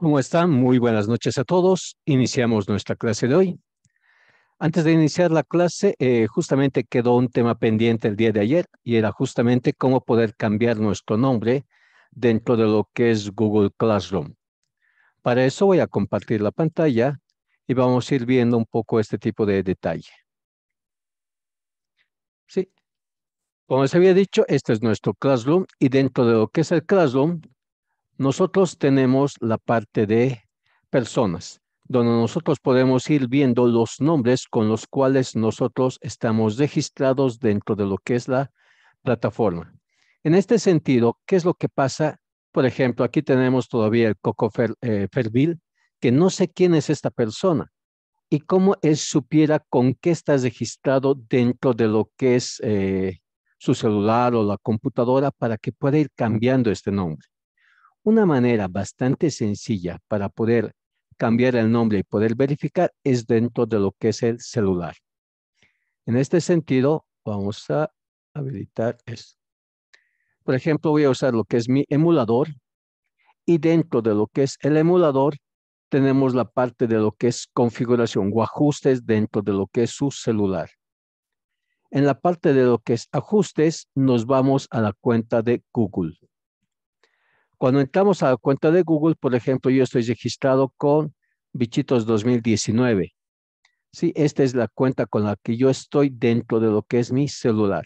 ¿Cómo están? Muy buenas noches a todos. Iniciamos nuestra clase de hoy. Antes de iniciar la clase, eh, justamente quedó un tema pendiente el día de ayer y era justamente cómo poder cambiar nuestro nombre dentro de lo que es Google Classroom. Para eso voy a compartir la pantalla y vamos a ir viendo un poco este tipo de detalle. Sí. Como les había dicho, este es nuestro Classroom y dentro de lo que es el Classroom nosotros tenemos la parte de personas, donde nosotros podemos ir viendo los nombres con los cuales nosotros estamos registrados dentro de lo que es la plataforma. En este sentido, ¿qué es lo que pasa? Por ejemplo, aquí tenemos todavía el Coco eh, que no sé quién es esta persona y cómo él supiera con qué está registrado dentro de lo que es eh, su celular o la computadora para que pueda ir cambiando este nombre. Una manera bastante sencilla para poder cambiar el nombre y poder verificar es dentro de lo que es el celular. En este sentido, vamos a habilitar esto. Por ejemplo, voy a usar lo que es mi emulador y dentro de lo que es el emulador tenemos la parte de lo que es configuración o ajustes dentro de lo que es su celular. En la parte de lo que es ajustes nos vamos a la cuenta de Google. Cuando entramos a la cuenta de Google, por ejemplo, yo estoy registrado con Bichitos 2019. Sí, esta es la cuenta con la que yo estoy dentro de lo que es mi celular.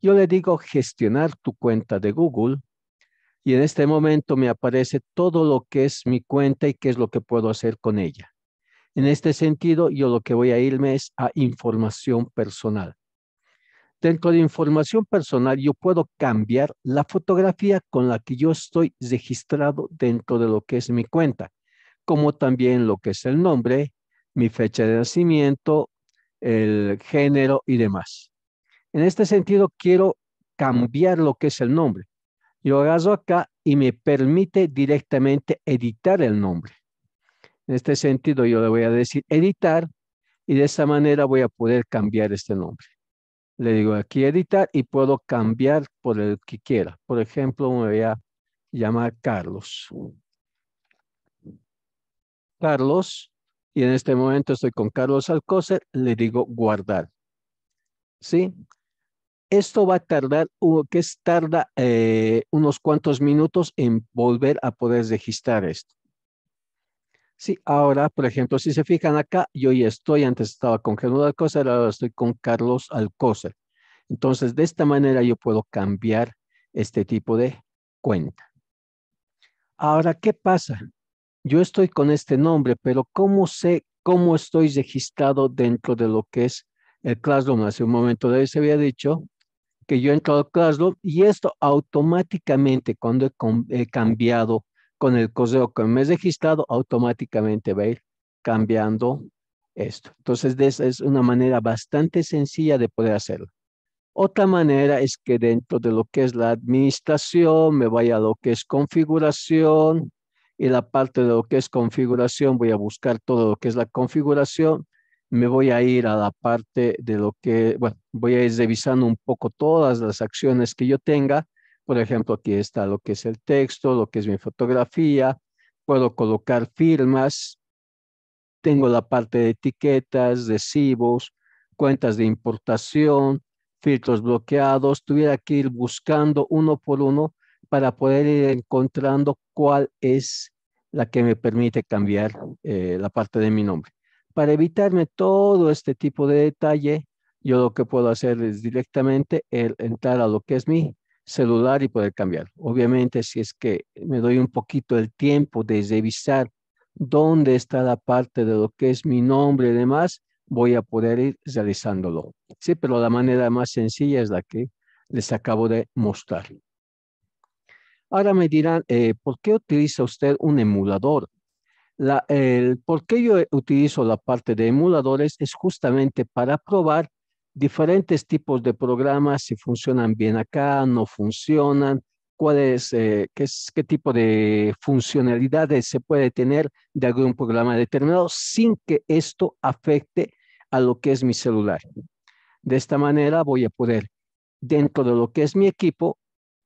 Yo le digo gestionar tu cuenta de Google y en este momento me aparece todo lo que es mi cuenta y qué es lo que puedo hacer con ella. En este sentido, yo lo que voy a irme es a información personal. Dentro de información personal, yo puedo cambiar la fotografía con la que yo estoy registrado dentro de lo que es mi cuenta, como también lo que es el nombre, mi fecha de nacimiento, el género y demás. En este sentido, quiero cambiar lo que es el nombre. Yo agarro acá y me permite directamente editar el nombre. En este sentido, yo le voy a decir editar y de esa manera voy a poder cambiar este nombre le digo aquí editar y puedo cambiar por el que quiera. Por ejemplo, me voy a llamar Carlos. Carlos, y en este momento estoy con Carlos Alcocer. le digo guardar. ¿Sí? Esto va a tardar, que es tarda eh, unos cuantos minutos en volver a poder registrar esto. Sí, ahora, por ejemplo, si se fijan acá, yo ya estoy, antes estaba con Gerardo Alcócer, ahora estoy con Carlos Alcócer. Entonces, de esta manera yo puedo cambiar este tipo de cuenta. Ahora, ¿qué pasa? Yo estoy con este nombre, pero ¿cómo sé cómo estoy registrado dentro de lo que es el Classroom? Hace un momento de se había dicho que yo he entrado al Classroom y esto automáticamente cuando he cambiado con el correo que me he registrado, automáticamente va a ir cambiando esto. Entonces, esa es una manera bastante sencilla de poder hacerlo. Otra manera es que dentro de lo que es la administración, me vaya a lo que es configuración y la parte de lo que es configuración, voy a buscar todo lo que es la configuración. Me voy a ir a la parte de lo que, bueno, voy a ir revisando un poco todas las acciones que yo tenga por ejemplo, aquí está lo que es el texto, lo que es mi fotografía, puedo colocar firmas, tengo la parte de etiquetas, recibos, cuentas de importación, filtros bloqueados, tuviera que ir buscando uno por uno para poder ir encontrando cuál es la que me permite cambiar eh, la parte de mi nombre. Para evitarme todo este tipo de detalle, yo lo que puedo hacer es directamente entrar a lo que es mi celular y poder cambiar. Obviamente, si es que me doy un poquito el tiempo de revisar dónde está la parte de lo que es mi nombre y demás, voy a poder ir realizándolo. Sí, pero la manera más sencilla es la que les acabo de mostrar. Ahora me dirán, eh, ¿por qué utiliza usted un emulador? el, ¿Por qué yo utilizo la parte de emuladores? Es justamente para probar diferentes tipos de programas, si funcionan bien acá, no funcionan, eh, qué tipo de funcionalidades se puede tener de algún programa determinado sin que esto afecte a lo que es mi celular. De esta manera voy a poder, dentro de lo que es mi equipo,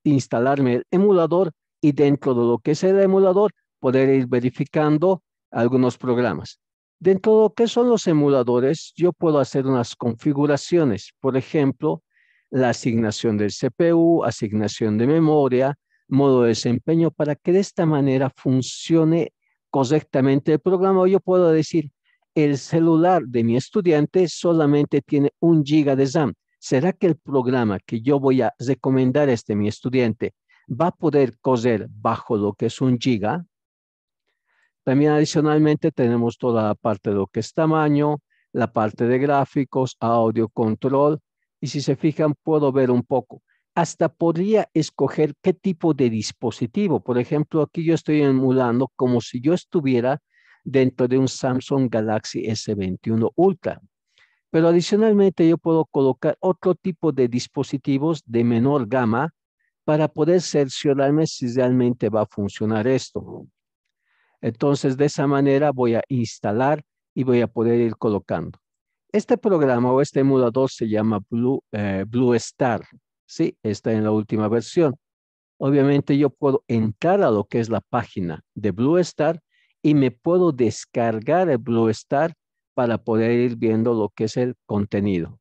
instalarme el emulador y dentro de lo que es el emulador, poder ir verificando algunos programas. Dentro de lo que son los emuladores, yo puedo hacer unas configuraciones, por ejemplo, la asignación del CPU, asignación de memoria, modo de desempeño, para que de esta manera funcione correctamente el programa. Yo puedo decir, el celular de mi estudiante solamente tiene un giga de RAM. ¿Será que el programa que yo voy a recomendar a este mi estudiante va a poder correr bajo lo que es un giga? También adicionalmente tenemos toda la parte de lo que es tamaño, la parte de gráficos, audio control. Y si se fijan, puedo ver un poco. Hasta podría escoger qué tipo de dispositivo. Por ejemplo, aquí yo estoy emulando como si yo estuviera dentro de un Samsung Galaxy S21 Ultra. Pero adicionalmente yo puedo colocar otro tipo de dispositivos de menor gama para poder cerciorarme si realmente va a funcionar esto. Entonces, de esa manera voy a instalar y voy a poder ir colocando. Este programa o este emulador se llama eh, Blue, Star. Sí, está en la última versión. Obviamente yo puedo entrar a lo que es la página de Blue Star y me puedo descargar el Blue Star para poder ir viendo lo que es el contenido.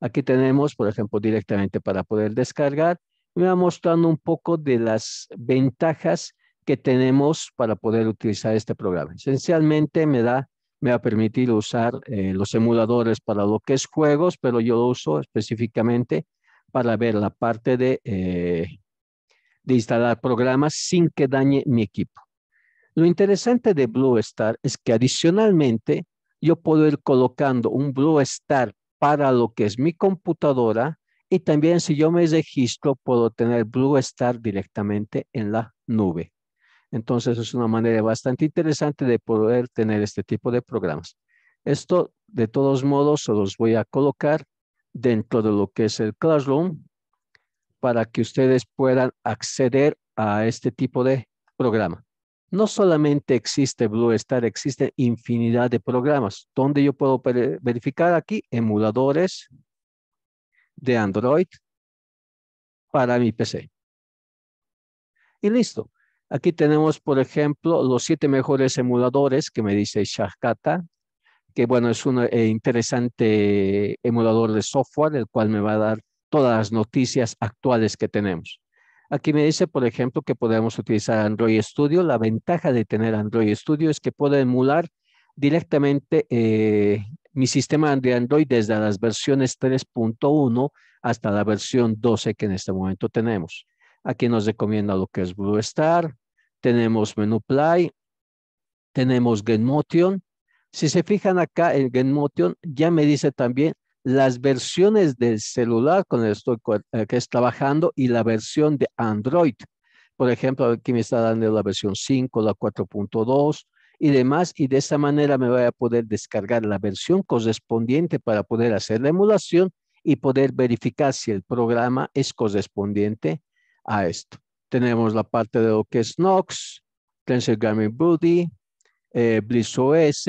Aquí tenemos, por ejemplo, directamente para poder descargar, me va mostrando un poco de las ventajas que tenemos para poder utilizar este programa. Esencialmente me da me va a permitir usar eh, los emuladores para lo que es juegos, pero yo lo uso específicamente para ver la parte de, eh, de instalar programas sin que dañe mi equipo. Lo interesante de Blue Star es que adicionalmente yo puedo ir colocando un Blue Star para lo que es mi computadora y también si yo me registro puedo tener Blue Star directamente en la nube. Entonces es una manera bastante interesante de poder tener este tipo de programas. Esto de todos modos se los voy a colocar dentro de lo que es el Classroom para que ustedes puedan acceder a este tipo de programa. No solamente existe Blue Star, existe infinidad de programas. donde yo puedo verificar aquí? Emuladores de Android para mi PC. Y listo. Aquí tenemos, por ejemplo, los siete mejores emuladores que me dice Shakata, que bueno, es un eh, interesante emulador de software, el cual me va a dar todas las noticias actuales que tenemos. Aquí me dice, por ejemplo, que podemos utilizar Android Studio. La ventaja de tener Android Studio es que puedo emular directamente eh, mi sistema de Android desde las versiones 3.1 hasta la versión 12 que en este momento tenemos. Aquí nos recomienda lo que es Bluestar tenemos Play. tenemos Motion. Si se fijan acá, el Motion, ya me dice también las versiones del celular con el estoy, eh, que estoy trabajando y la versión de Android. Por ejemplo, aquí me está dando la versión 5, la 4.2 y demás. Y de esa manera me voy a poder descargar la versión correspondiente para poder hacer la emulación y poder verificar si el programa es correspondiente a esto. Tenemos la parte de lo que es Knox, Tensor Gaming Booty, eh, Bliss OS,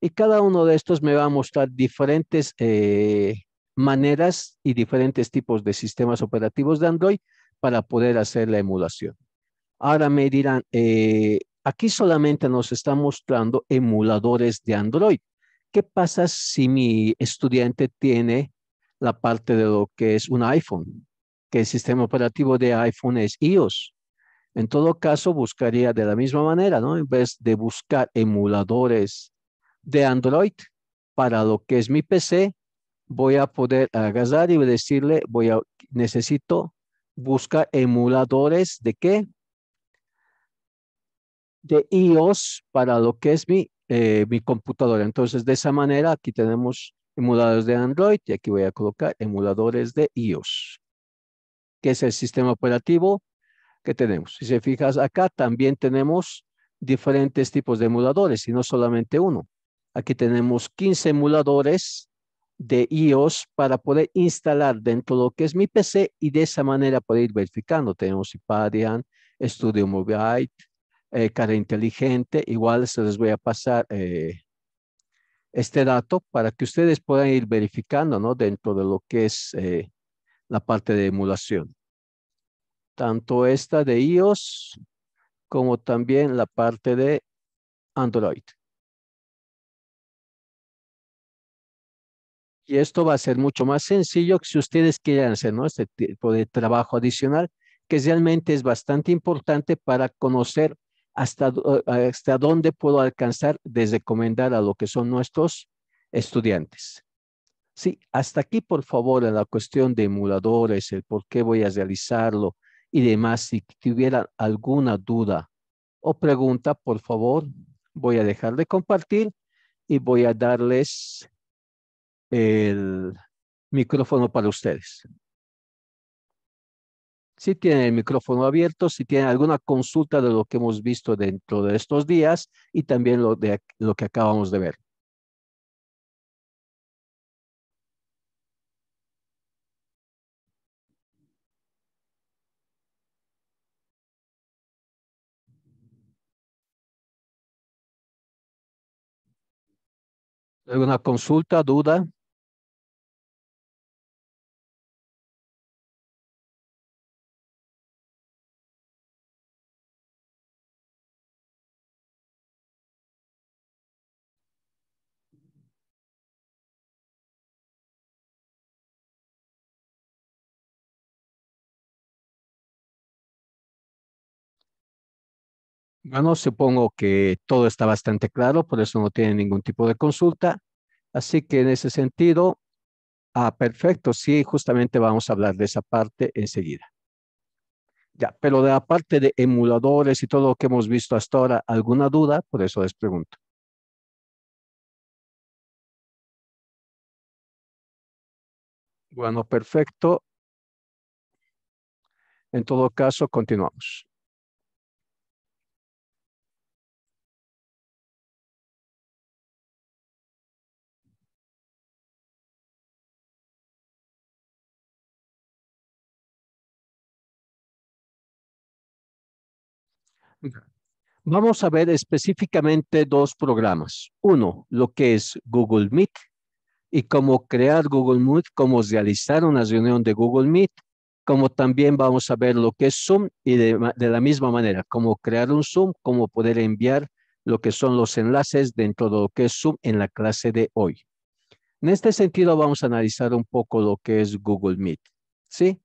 y cada uno de estos me va a mostrar diferentes eh, maneras y diferentes tipos de sistemas operativos de Android para poder hacer la emulación. Ahora me dirán, eh, aquí solamente nos está mostrando emuladores de Android. ¿Qué pasa si mi estudiante tiene la parte de lo que es un iPhone? que el sistema operativo de iPhone es iOS. En todo caso, buscaría de la misma manera, ¿no? En vez de buscar emuladores de Android para lo que es mi PC, voy a poder agarrar y decirle, voy a, necesito buscar emuladores de qué? De iOS para lo que es mi, eh, mi computadora. Entonces, de esa manera, aquí tenemos emuladores de Android y aquí voy a colocar emuladores de iOS que es el sistema operativo que tenemos. Si se fijas acá, también tenemos diferentes tipos de emuladores y no solamente uno. Aquí tenemos 15 emuladores de iOS para poder instalar dentro de lo que es mi PC y de esa manera poder ir verificando. Tenemos Hyperion, Studio Mobile, eh, Cara Inteligente. Igual se les voy a pasar eh, este dato para que ustedes puedan ir verificando ¿no? dentro de lo que es eh, la parte de emulación. Tanto esta de iOS como también la parte de Android. Y esto va a ser mucho más sencillo que si ustedes quieren hacer este tipo de trabajo adicional, que realmente es bastante importante para conocer hasta, eh, hasta dónde puedo alcanzar desde recomendar a lo que son nuestros estudiantes. Sí, hasta aquí, por favor, en la cuestión de emuladores, el por qué voy a realizarlo y demás. Si tuviera alguna duda o pregunta, por favor, voy a dejar de compartir y voy a darles el micrófono para ustedes. Si tienen el micrófono abierto, si tienen alguna consulta de lo que hemos visto dentro de estos días y también lo, de, lo que acabamos de ver. ¿Alguna consulta, duda? Bueno, supongo que todo está bastante claro, por eso no tiene ningún tipo de consulta. Así que en ese sentido, ah, perfecto, sí, justamente vamos a hablar de esa parte enseguida. Ya, pero de la parte de emuladores y todo lo que hemos visto hasta ahora, ¿alguna duda? Por eso les pregunto. Bueno, perfecto. En todo caso, continuamos. Vamos a ver específicamente dos programas. Uno, lo que es Google Meet y cómo crear Google Meet, cómo realizar una reunión de Google Meet, como también vamos a ver lo que es Zoom y de, la misma manera, cómo crear un Zoom, cómo poder enviar lo que son los enlaces dentro de lo que es Zoom en la clase de hoy. En este sentido, vamos a analizar un poco lo que es Google Meet. ¿sí?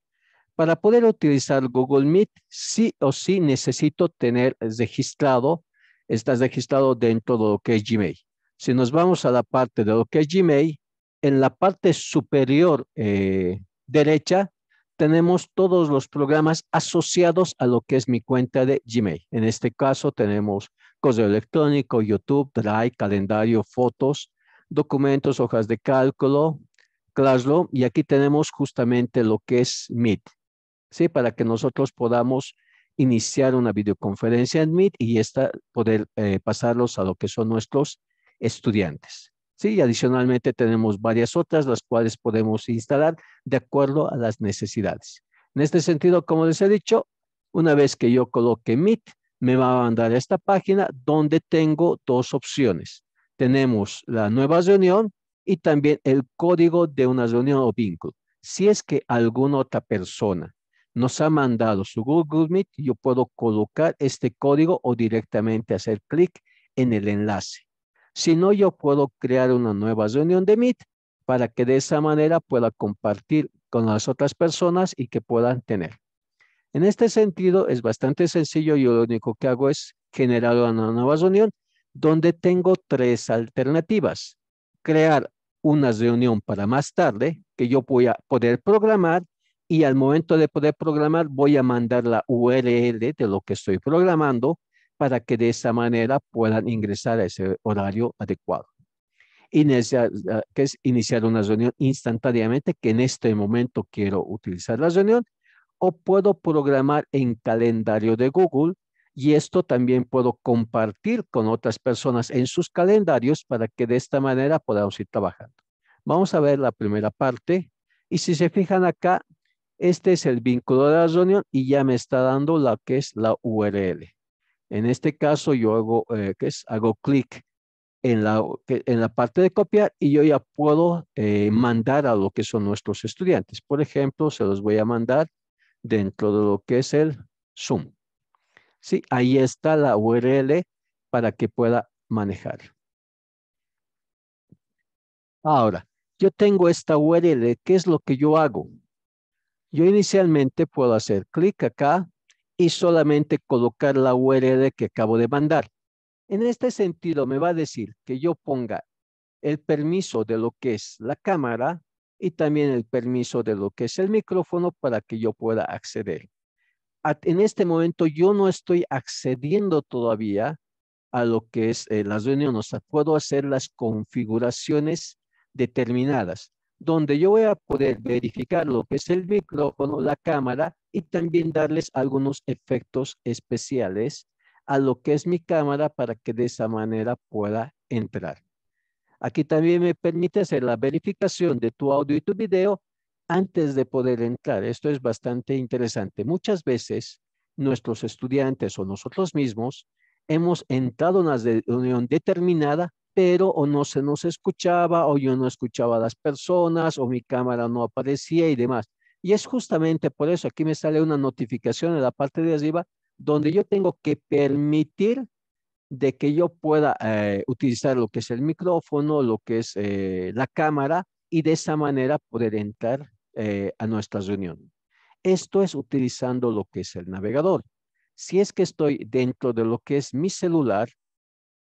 Para poder utilizar Google Meet, sí o sí necesito tener registrado, estás registrado dentro de lo que es Gmail. Si nos vamos a la parte de lo que es Gmail, en la parte superior eh, derecha tenemos todos los programas asociados a lo que es mi cuenta de Gmail. En este caso tenemos correo electrónico, YouTube, Drive, calendario, fotos, documentos, hojas de cálculo, Classroom, y aquí tenemos justamente lo que es Meet. ¿sí? Para que nosotros podamos iniciar una videoconferencia en Meet y esta poder eh, pasarlos a lo que son nuestros estudiantes. Sí, adicionalmente tenemos varias otras, las cuales podemos instalar de acuerdo a las necesidades. En este sentido, como les he dicho, una vez que yo coloque Meet, me va a mandar a esta página donde tengo dos opciones. Tenemos la nueva reunión y también el código de una reunión o vínculo. Si es que alguna otra persona nos ha mandado su Google Meet, yo puedo colocar este código o directamente hacer clic en el enlace. Si no, yo puedo crear una nueva reunión de Meet para que de esa manera pueda compartir con las otras personas y que puedan tener. En este sentido, es bastante sencillo. Yo lo único que hago es generar una nueva reunión donde tengo tres alternativas. Crear una reunión para más tarde que yo voy a poder programar y al momento de poder programar voy a mandar la URL de lo que estoy programando para que de esa manera puedan ingresar a ese horario adecuado. Iniciar, ah, que es iniciar una reunión instantáneamente, que en este momento quiero utilizar la reunión, o puedo programar en calendario de Google y esto también puedo compartir con otras personas en sus calendarios para que de esta manera podamos ir trabajando. Vamos a ver la primera parte y si se fijan acá, este es el vínculo de la reunión y ya me está dando la que es la URL. En este caso yo hago, eh, es? Hago clic en la, en la parte de copiar y yo ya puedo eh, mandar a lo que son nuestros estudiantes. Por ejemplo, se los voy a mandar dentro de lo que es el Zoom. Sí, ahí está la URL para que pueda manejar. Ahora, yo tengo esta URL, ¿qué es lo que yo hago? Yo inicialmente puedo hacer clic acá y solamente colocar la URL que acabo de mandar. En este sentido, me va a decir que yo ponga el permiso de lo que es la cámara y también el permiso de lo que es el micrófono para que yo pueda acceder. En este momento yo no estoy accediendo todavía a lo que es eh, las reuniones. O puedo hacer las configuraciones determinadas donde yo voy a poder verificar lo que es el micrófono, la cámara y también darles algunos efectos especiales a lo que es mi cámara para que de esa manera pueda entrar. Aquí también me permite hacer la verificación de tu audio y tu video antes de poder entrar. Esto es bastante interesante. Muchas veces nuestros estudiantes o nosotros mismos hemos entrado en una reunión determinada pero o no se nos escuchaba o yo no escuchaba a las personas o mi cámara no aparecía y demás. Y es justamente por eso, aquí me sale una notificación en la parte de arriba donde yo tengo que permitir de que yo pueda eh, utilizar lo que es el micrófono, lo que es eh, la cámara y de esa manera poder entrar eh, a nuestra reunión. Esto es utilizando lo que es el navegador. Si es que estoy dentro de lo que es mi celular,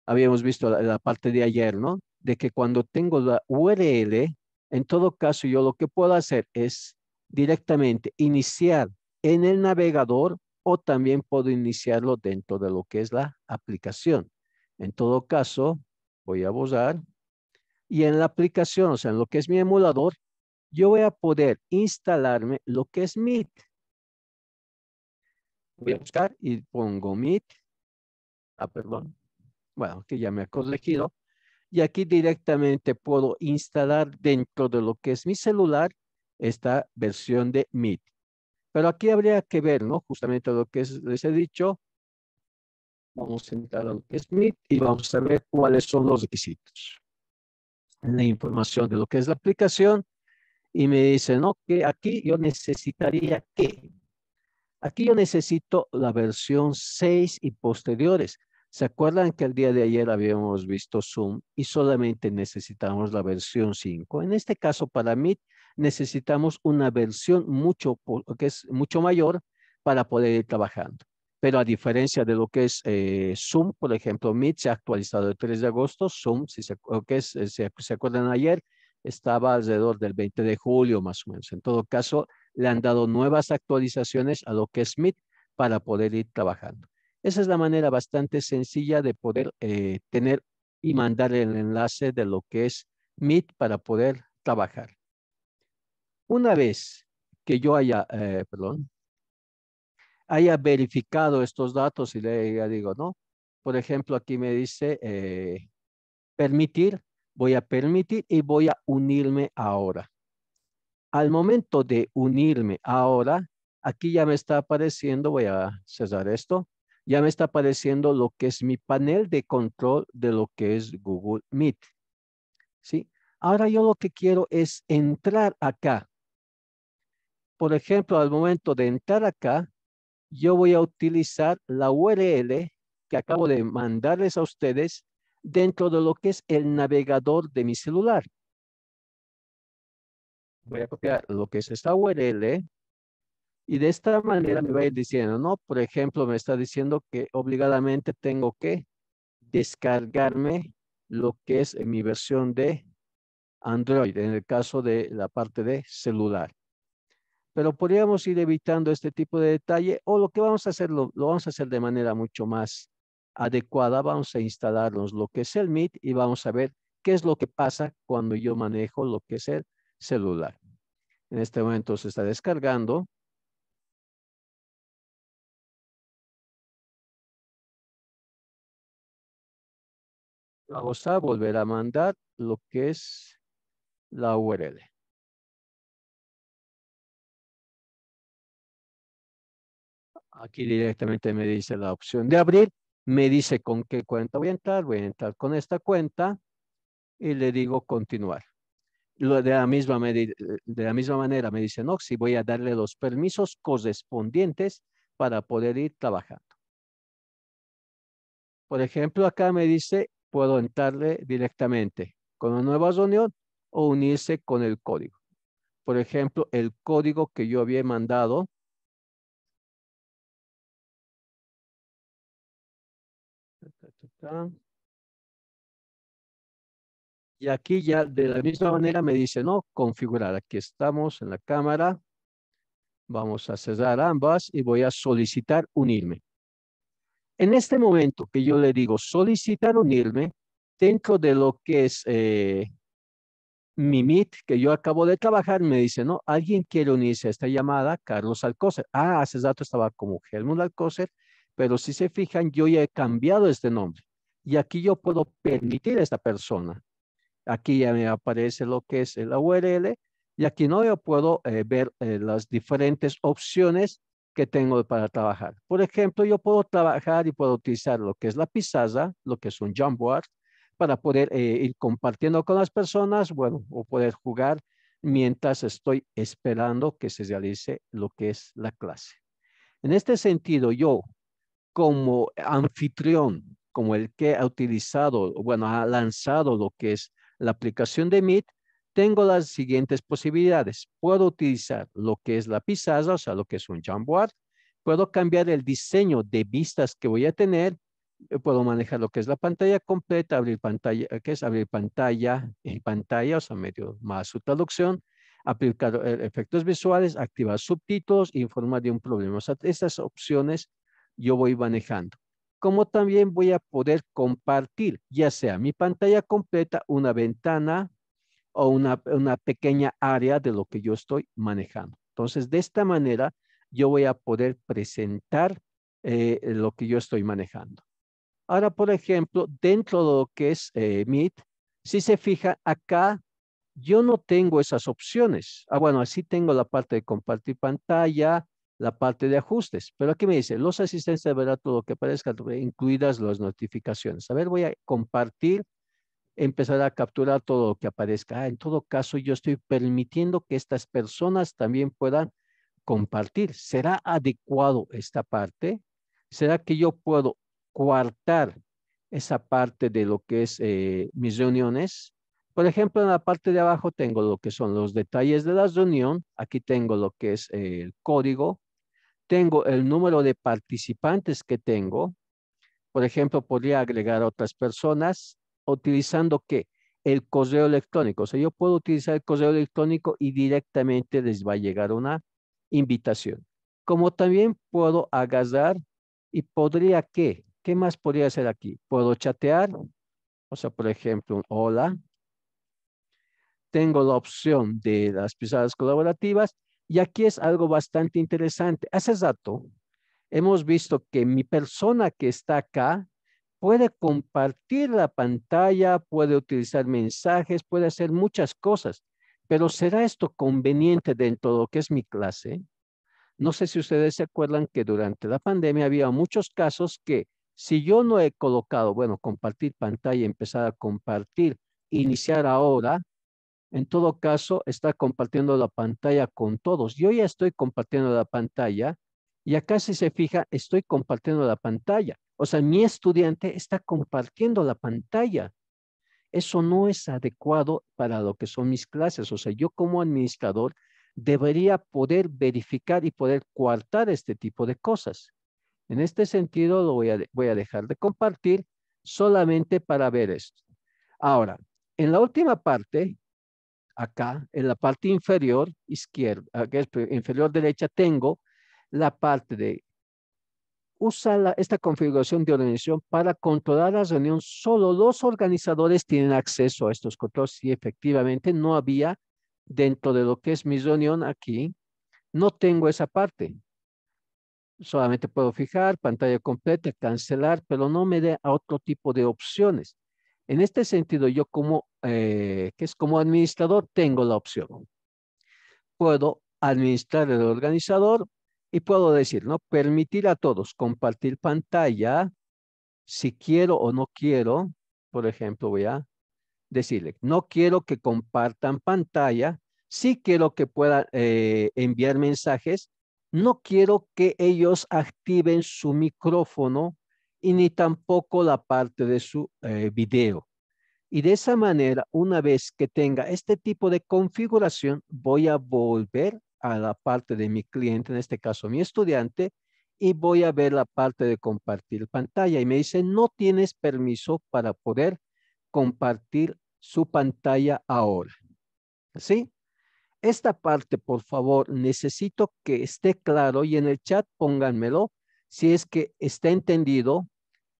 habíamos visto la, parte de ayer, ¿no? De que cuando tengo la URL, en todo caso yo lo que puedo hacer es directamente iniciar en el navegador o también puedo iniciarlo dentro de lo que es la aplicación. En todo caso, voy a borrar y en la aplicación, o sea, en lo que es mi emulador, yo voy a poder instalarme lo que es Meet. Voy a buscar y pongo Meet. Ah, perdón bueno, que ya me ha corregido, y aquí directamente puedo instalar dentro de lo que es mi celular esta versión de Meet. Pero aquí habría que ver, ¿no? Justamente lo que les he dicho. Vamos a entrar a lo que es Meet y vamos a ver cuáles son los requisitos. La información de lo que es la aplicación y me dice no, que aquí yo necesitaría qué. Aquí yo necesito la versión 6 y posteriores. ¿Se acuerdan que el día de ayer habíamos visto Zoom y solamente necesitamos la versión 5? En este caso, para Meet, necesitamos una versión mucho, que es mucho mayor para poder ir trabajando. Pero a diferencia de lo que es eh, Zoom, por ejemplo, Meet se ha actualizado el 3 de agosto, Zoom, si eh, se acuerdan ayer, estaba alrededor del 20 de julio más o menos. En todo caso, le han dado nuevas actualizaciones a lo que es Meet para poder ir trabajando. Esa es la manera bastante sencilla de poder eh, tener y mandar el enlace de lo que es Meet para poder trabajar. Una vez que yo haya, eh, perdón, haya verificado estos datos y le digo, no, por ejemplo, aquí me dice eh, permitir, voy a permitir y voy a unirme ahora. Al momento de unirme ahora, aquí ya me está apareciendo, voy a cerrar esto, ya me está apareciendo lo que es mi panel de control de lo que es Google Meet. ¿Sí? Ahora yo lo que quiero es entrar acá. Por ejemplo, al momento de entrar acá, yo voy a utilizar la URL que acabo de mandarles a ustedes dentro de lo que es el navegador de mi celular. Voy a copiar lo que es esta URL. Y de esta manera me va a ir diciendo, ¿no? Por ejemplo, me está diciendo que obligadamente tengo que descargarme lo que es mi versión de Android, en el caso de la parte de celular. Pero podríamos ir evitando este tipo de detalle o lo que vamos a hacer, lo, vamos a hacer de manera mucho más adecuada. Vamos a instalarnos lo que es el Meet y vamos a ver qué es lo que pasa cuando yo manejo lo que es el celular. En este momento se está descargando. vamos a volver a mandar lo que es la URL. Aquí directamente me dice la opción de abrir, me dice con qué cuenta voy a entrar, voy a entrar con esta cuenta y le digo continuar. de, la misma de la misma manera me dice no, si voy a darle los permisos correspondientes para poder ir trabajando. Por ejemplo, acá me dice puedo entrarle directamente con la nueva reunión o unirse con el código. Por ejemplo, el código que yo había mandado Y aquí ya de la misma manera me dice, no, configurar. Aquí estamos en la cámara. Vamos a cerrar ambas y voy a solicitar unirme. En este momento que yo le digo solicitar unirme, dentro de lo que es eh, mi Meet, que yo acabo de trabajar, me dice, no, alguien quiere unirse a esta llamada, Carlos Alcócer. Ah, hace dato estaba como Helmut Alcócer, pero si se fijan, yo ya he cambiado este nombre. Y aquí yo puedo permitir a esta persona. Aquí ya me aparece lo que es la URL y aquí no yo puedo eh, ver eh, las diferentes opciones que tengo para trabajar. Por ejemplo, yo puedo trabajar y puedo utilizar lo que es la pisada lo que es un Jamboard, para poder eh, ir compartiendo con las personas, bueno, o poder jugar mientras estoy esperando que se realice lo que es la clase. En este sentido, yo como anfitrión, como el que ha utilizado, bueno, ha lanzado lo que es la aplicación de Meet, tengo las siguientes posibilidades. Puedo utilizar lo que es la pizarra, o sea, lo que es un jamboard. Puedo cambiar el diseño de vistas que voy a tener. Eh, puedo manejar lo que es la pantalla completa, abrir pantalla, eh, que es abrir pantalla En eh, pantalla, o sea, medio más su traducción, aplicar efectos visuales, activar subtítulos, informar de un problema. O estas opciones yo voy manejando como también voy a poder compartir, ya sea mi pantalla completa, una ventana, o una, pequeña área de lo que yo estoy manejando. Entonces, de esta manera, yo voy a poder presentar eh, lo que yo estoy manejando. Ahora, por ejemplo, dentro de lo que es eh, Meet, si se fija acá, yo no tengo esas opciones. Ah, bueno, así tengo la parte de compartir pantalla, la parte de ajustes. Pero aquí me dice, los asistentes verán todo lo que aparezca, incluidas las notificaciones. A ver, voy a compartir empezar a capturar todo lo que aparezca. Ah, en todo caso, yo estoy permitiendo que estas personas también puedan compartir. ¿Será adecuado esta parte? ¿Será que yo puedo coartar esa parte de lo que es eh, mis reuniones? Por ejemplo, en la parte de abajo tengo lo que son los detalles de la reunión. Aquí tengo lo que es eh, el código. Tengo el número de participantes que tengo. Por ejemplo, podría agregar otras personas utilizando qué? El correo electrónico. O sea, yo puedo utilizar el correo electrónico y directamente les va a llegar una invitación. Como también puedo agarrar y podría qué? ¿Qué más podría hacer aquí? Puedo chatear. O sea, por ejemplo, hola. Tengo la opción de las pisadas colaborativas. Y aquí es algo bastante interesante. Hace rato hemos visto que mi persona que está acá puede compartir la pantalla, puede utilizar mensajes, puede hacer muchas cosas, pero ¿será esto conveniente dentro de lo que es mi clase? No sé si ustedes se acuerdan que durante la pandemia había muchos casos que si yo no he colocado, bueno, compartir pantalla, empezar a compartir, iniciar ahora, en todo caso, está compartiendo la pantalla con todos. Yo ya estoy compartiendo la pantalla y acá si se fija, estoy compartiendo la pantalla. O sea, mi estudiante está compartiendo la pantalla. Eso no es adecuado para lo que son mis clases. O sea, yo como administrador debería poder verificar y poder coartar este tipo de cosas. En este sentido, lo voy a, voy a dejar de compartir solamente para ver esto. Ahora, en la última parte, acá, en la parte inferior izquierda, inferior derecha, tengo la parte de usa esta configuración de organización para controlar la reunión. Solo los organizadores tienen acceso a estos controles y efectivamente no había dentro de lo que es mi reunión aquí, no tengo esa parte. Solamente puedo fijar, pantalla completa, cancelar, pero no me da otro tipo de opciones. En este sentido, yo como, eh, que es como administrador, tengo la opción. Puedo administrar el organizador, y puedo decir, ¿no? Permitir a todos compartir pantalla si quiero o no quiero. Por ejemplo, voy a decirle, no quiero que compartan pantalla, sí quiero que puedan eh, enviar mensajes, no quiero que ellos activen su micrófono y ni tampoco la parte de su eh, video. Y de esa manera, una vez que tenga este tipo de configuración, voy a volver a la parte de mi cliente, en este caso mi estudiante, y voy a ver la parte de compartir pantalla. Y me dice, no tienes permiso para poder compartir su pantalla ahora. ¿Sí? Esta parte, por favor, necesito que esté claro y en el chat pónganmelo si es que está entendido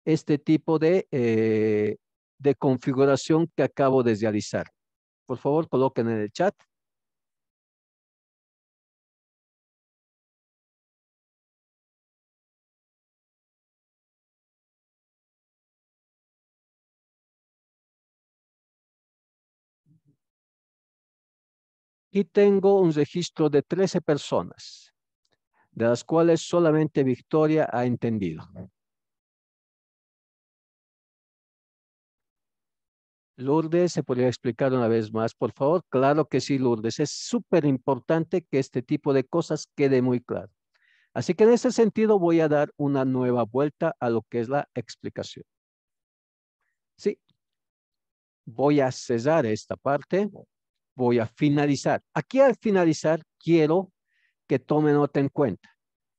este tipo de, eh, de configuración que acabo de realizar. Por favor, coloquen en el chat. Aquí tengo un registro de 13 personas, de las cuales solamente Victoria ha entendido. Lourdes, ¿se podría explicar una vez más, por favor? Claro que sí, Lourdes. Es súper importante que este tipo de cosas quede muy claro. Así que en ese sentido voy a dar una nueva vuelta a lo que es la explicación. Sí. Voy a cesar esta parte voy a finalizar. Aquí al finalizar quiero que tome nota en cuenta.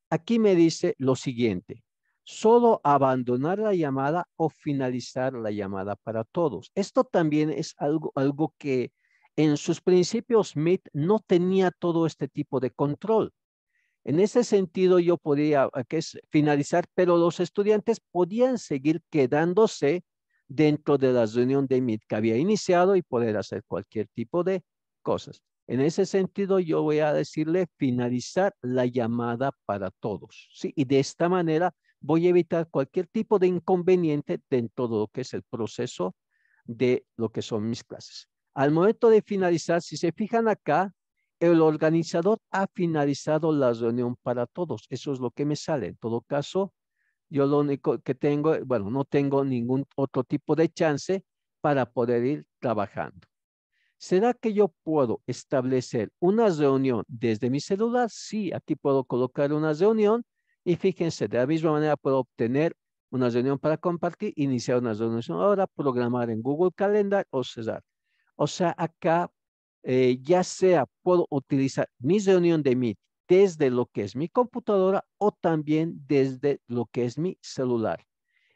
Aquí me dice lo siguiente. Solo abandonar la llamada o finalizar la llamada para todos. Esto también es algo, algo que en sus principios Meet no tenía todo este tipo de control. En ese sentido yo podía eh, que finalizar, pero los estudiantes podían seguir quedándose dentro de la reunión de MIT que había iniciado y poder hacer cualquier tipo de cosas. En ese sentido, yo voy a decirle finalizar la llamada para todos. ¿sí? Y de esta manera voy a evitar cualquier tipo de inconveniente dentro de lo que es el proceso de lo que son mis clases. Al momento de finalizar, si se fijan acá, el organizador ha finalizado la reunión para todos. Eso es lo que me sale. En todo caso, yo lo único que tengo, eh, bueno, no tengo ningún otro tipo de chance para poder ir trabajando. ¿Será que yo puedo establecer una reunión desde mi celular? Sí, aquí puedo colocar una reunión y fíjense, de la misma manera puedo obtener una reunión para compartir, iniciar una reunión ahora, programar en Google Calendar o cerrar. O sea, acá eh, ya sea puedo utilizar mi reunión de Meet desde lo que es mi computadora o también desde lo que es mi celular.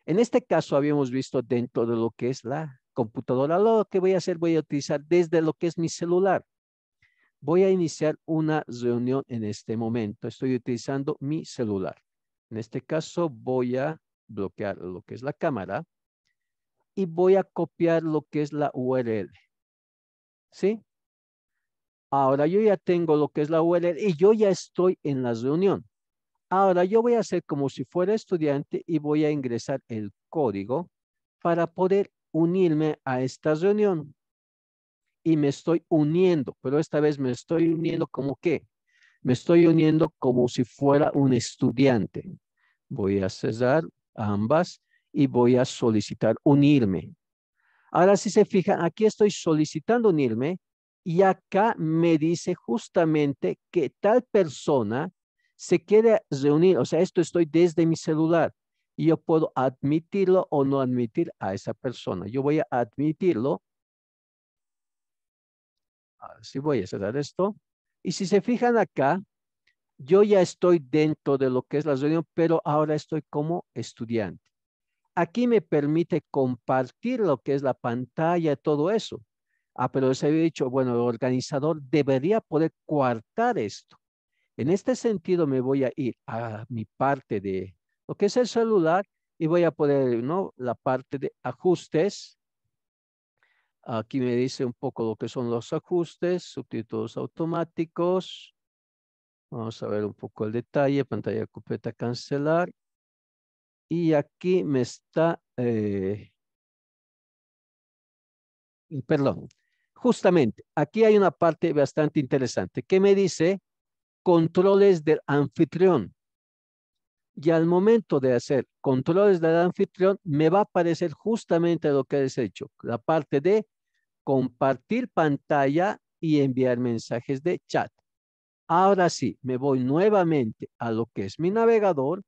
En este caso habíamos visto dentro de lo que es la computadora. Lo que voy a hacer, voy a utilizar desde lo que es mi celular. Voy a iniciar una reunión en este momento. Estoy utilizando mi celular. En este caso voy a bloquear lo que es la cámara y voy a copiar lo que es la URL. ¿Sí? Ahora yo ya tengo lo que es la URL y yo ya estoy en la reunión. Ahora yo voy a hacer como si fuera estudiante y voy a ingresar el código para poder unirme a esta reunión. Y me estoy uniendo, pero esta vez me estoy uniendo como qué? Me estoy uniendo como si fuera un estudiante. Voy a cesar ambas y voy a solicitar unirme. Ahora si se fijan, aquí estoy solicitando unirme y acá me dice justamente que tal persona se quiere reunir. O sea, esto estoy desde mi celular. Y yo puedo admitirlo o no admitir a esa persona. Yo voy a admitirlo. Así voy a cerrar esto. Y si se fijan acá, yo ya estoy dentro de lo que es la reunión, pero ahora estoy como estudiante. Aquí me permite compartir lo que es la pantalla, todo eso. Ah, pero se había dicho, bueno, el organizador debería poder coartar esto. En este sentido me voy a ir a mi parte de lo que es el celular y voy a poner, ¿no? La parte de ajustes. Aquí me dice un poco lo que son los ajustes, subtítulos automáticos. Vamos a ver un poco el detalle, pantalla completa, cancelar. Y aquí me está, eh, perdón, Justamente, aquí hay una parte bastante interesante que me dice controles del anfitrión. Y al momento de hacer controles del anfitrión, me va a aparecer justamente lo que has hecho, la parte de compartir pantalla y enviar mensajes de chat. Ahora sí, me voy nuevamente a lo que es mi navegador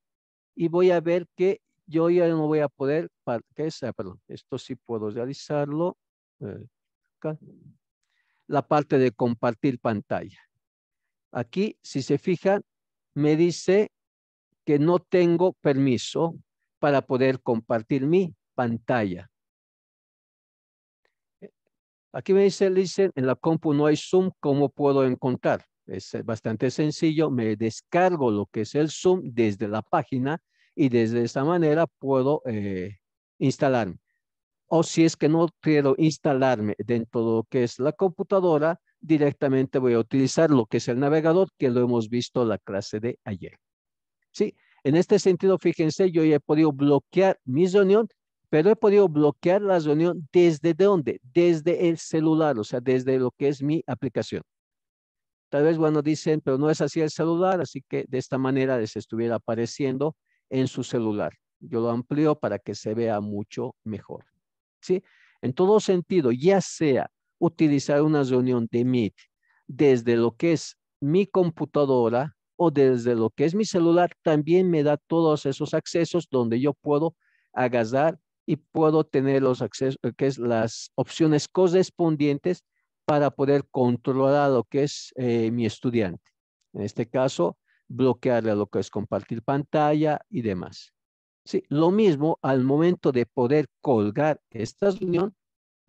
y voy a ver que yo ya no voy a poder, que perdón, esto sí puedo realizarlo. Eh, la parte de compartir pantalla. Aquí, si se fijan, me dice que no tengo permiso para poder compartir mi pantalla. Aquí me dice, listen, en la compu no hay Zoom, ¿cómo puedo encontrar? Es bastante sencillo, me descargo lo que es el Zoom desde la página y desde esta manera puedo eh, instalarme o si es que no quiero instalarme dentro de lo que es la computadora, directamente voy a utilizar lo que es el navegador, que lo hemos visto en la clase de ayer. ¿Sí? En este sentido, fíjense, yo ya he podido bloquear mi reunión, pero he podido bloquear la reunión desde dónde? Desde el celular, o sea, desde lo que es mi aplicación. Tal vez, bueno, dicen, pero no es así el celular, así que de esta manera les estuviera apareciendo en su celular. Yo lo amplío para que se vea mucho mejor. En todo sentido, ya sea utilizar una reunión de Meet desde lo que es mi computadora o desde lo que es mi celular, también me da todos esos accesos donde yo puedo agarrar y puedo tener los accesos, eh, que es las opciones correspondientes para poder controlar lo que es eh, mi estudiante. En este caso, bloquearle lo que es compartir pantalla y demás. Sí, lo mismo al momento de poder colgar esta reunión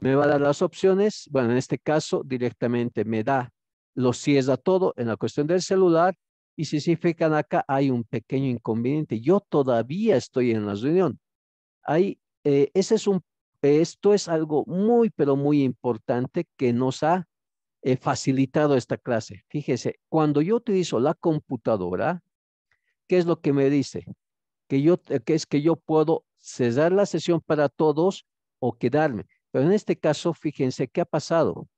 me va a dar las opciones, bueno, en este caso directamente me da, los lo a todo en la cuestión del celular y si se fijan acá hay un pequeño inconveniente, yo todavía estoy en la reunión. Ahí, eh, ese es un, esto es algo muy, pero muy importante que nos ha eh, facilitado esta clase. Fíjese, cuando yo utilizo la computadora, ¿qué es lo que me dice? que yo, eh, que es que yo puedo cesar la sesión para todos o quedarme. Pero en este caso, fíjense qué ha pasado.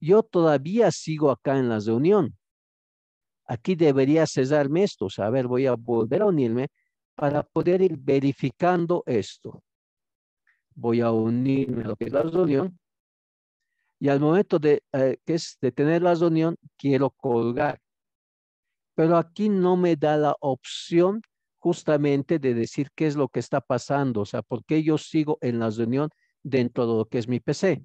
Yo todavía sigo acá en la reunión. Aquí debería cesarme esto. a ver, voy a volver a unirme para poder ir verificando esto. Voy a unirme a que la reunión. Y al momento de, eh, que es de tener la reunión, quiero colgar. Pero aquí no me da la opción justamente de decir qué es lo que está pasando, o sea, por qué yo sigo en la reunión dentro de lo que es mi PC.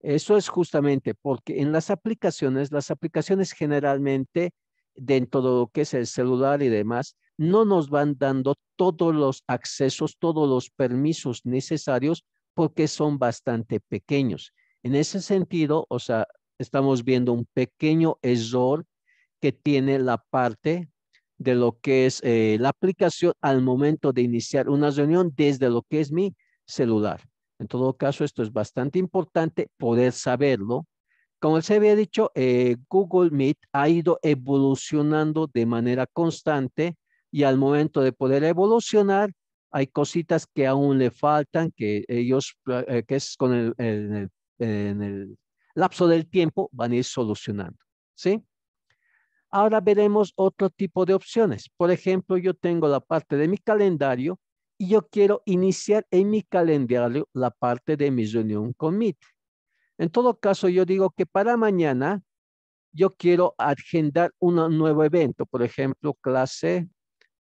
Eso es justamente porque en las aplicaciones, las aplicaciones generalmente dentro de lo que es el celular y demás, no nos van dando todos los accesos, todos los permisos necesarios porque son bastante pequeños. En ese sentido, o sea, estamos viendo un pequeño error que tiene la parte de lo que es eh, la aplicación al momento de iniciar una reunión desde lo que es mi celular. En todo caso, esto es bastante importante poder saberlo. Como se había dicho, eh, Google Meet ha ido evolucionando de manera constante y al momento de poder evolucionar, hay cositas que aún le faltan, que ellos, eh, que es con el, el lapso del tiempo, van a ir solucionando. ¿Sí? Ahora veremos otro tipo de opciones. Por ejemplo, yo tengo la parte de mi calendario y yo quiero iniciar en mi calendario la parte de mis reunión con Meet. En todo caso, yo digo que para mañana yo quiero agendar un nuevo evento, por ejemplo, clase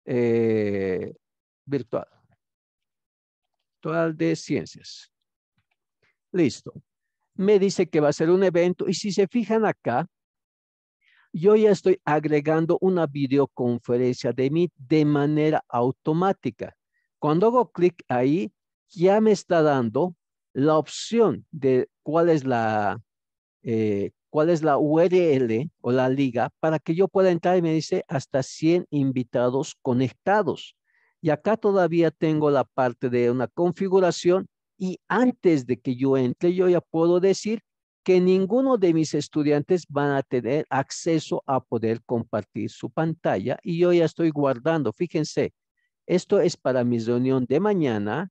eh, virtual, virtual de ciencias. Listo. Me dice que va a ser un evento y si se fijan acá, yo ya estoy agregando una videoconferencia de mí de manera automática. Cuando hago clic ahí, ya me está dando la opción de cuál es la, eh, cuál es la URL o la liga para que yo pueda entrar y me dice hasta 100 invitados conectados. Y acá todavía tengo la parte de una configuración y antes de que yo entre, yo ya puedo decir que ninguno de mis estudiantes van a tener acceso a poder compartir su pantalla y yo ya estoy guardando. Fíjense, esto es para mi reunión de mañana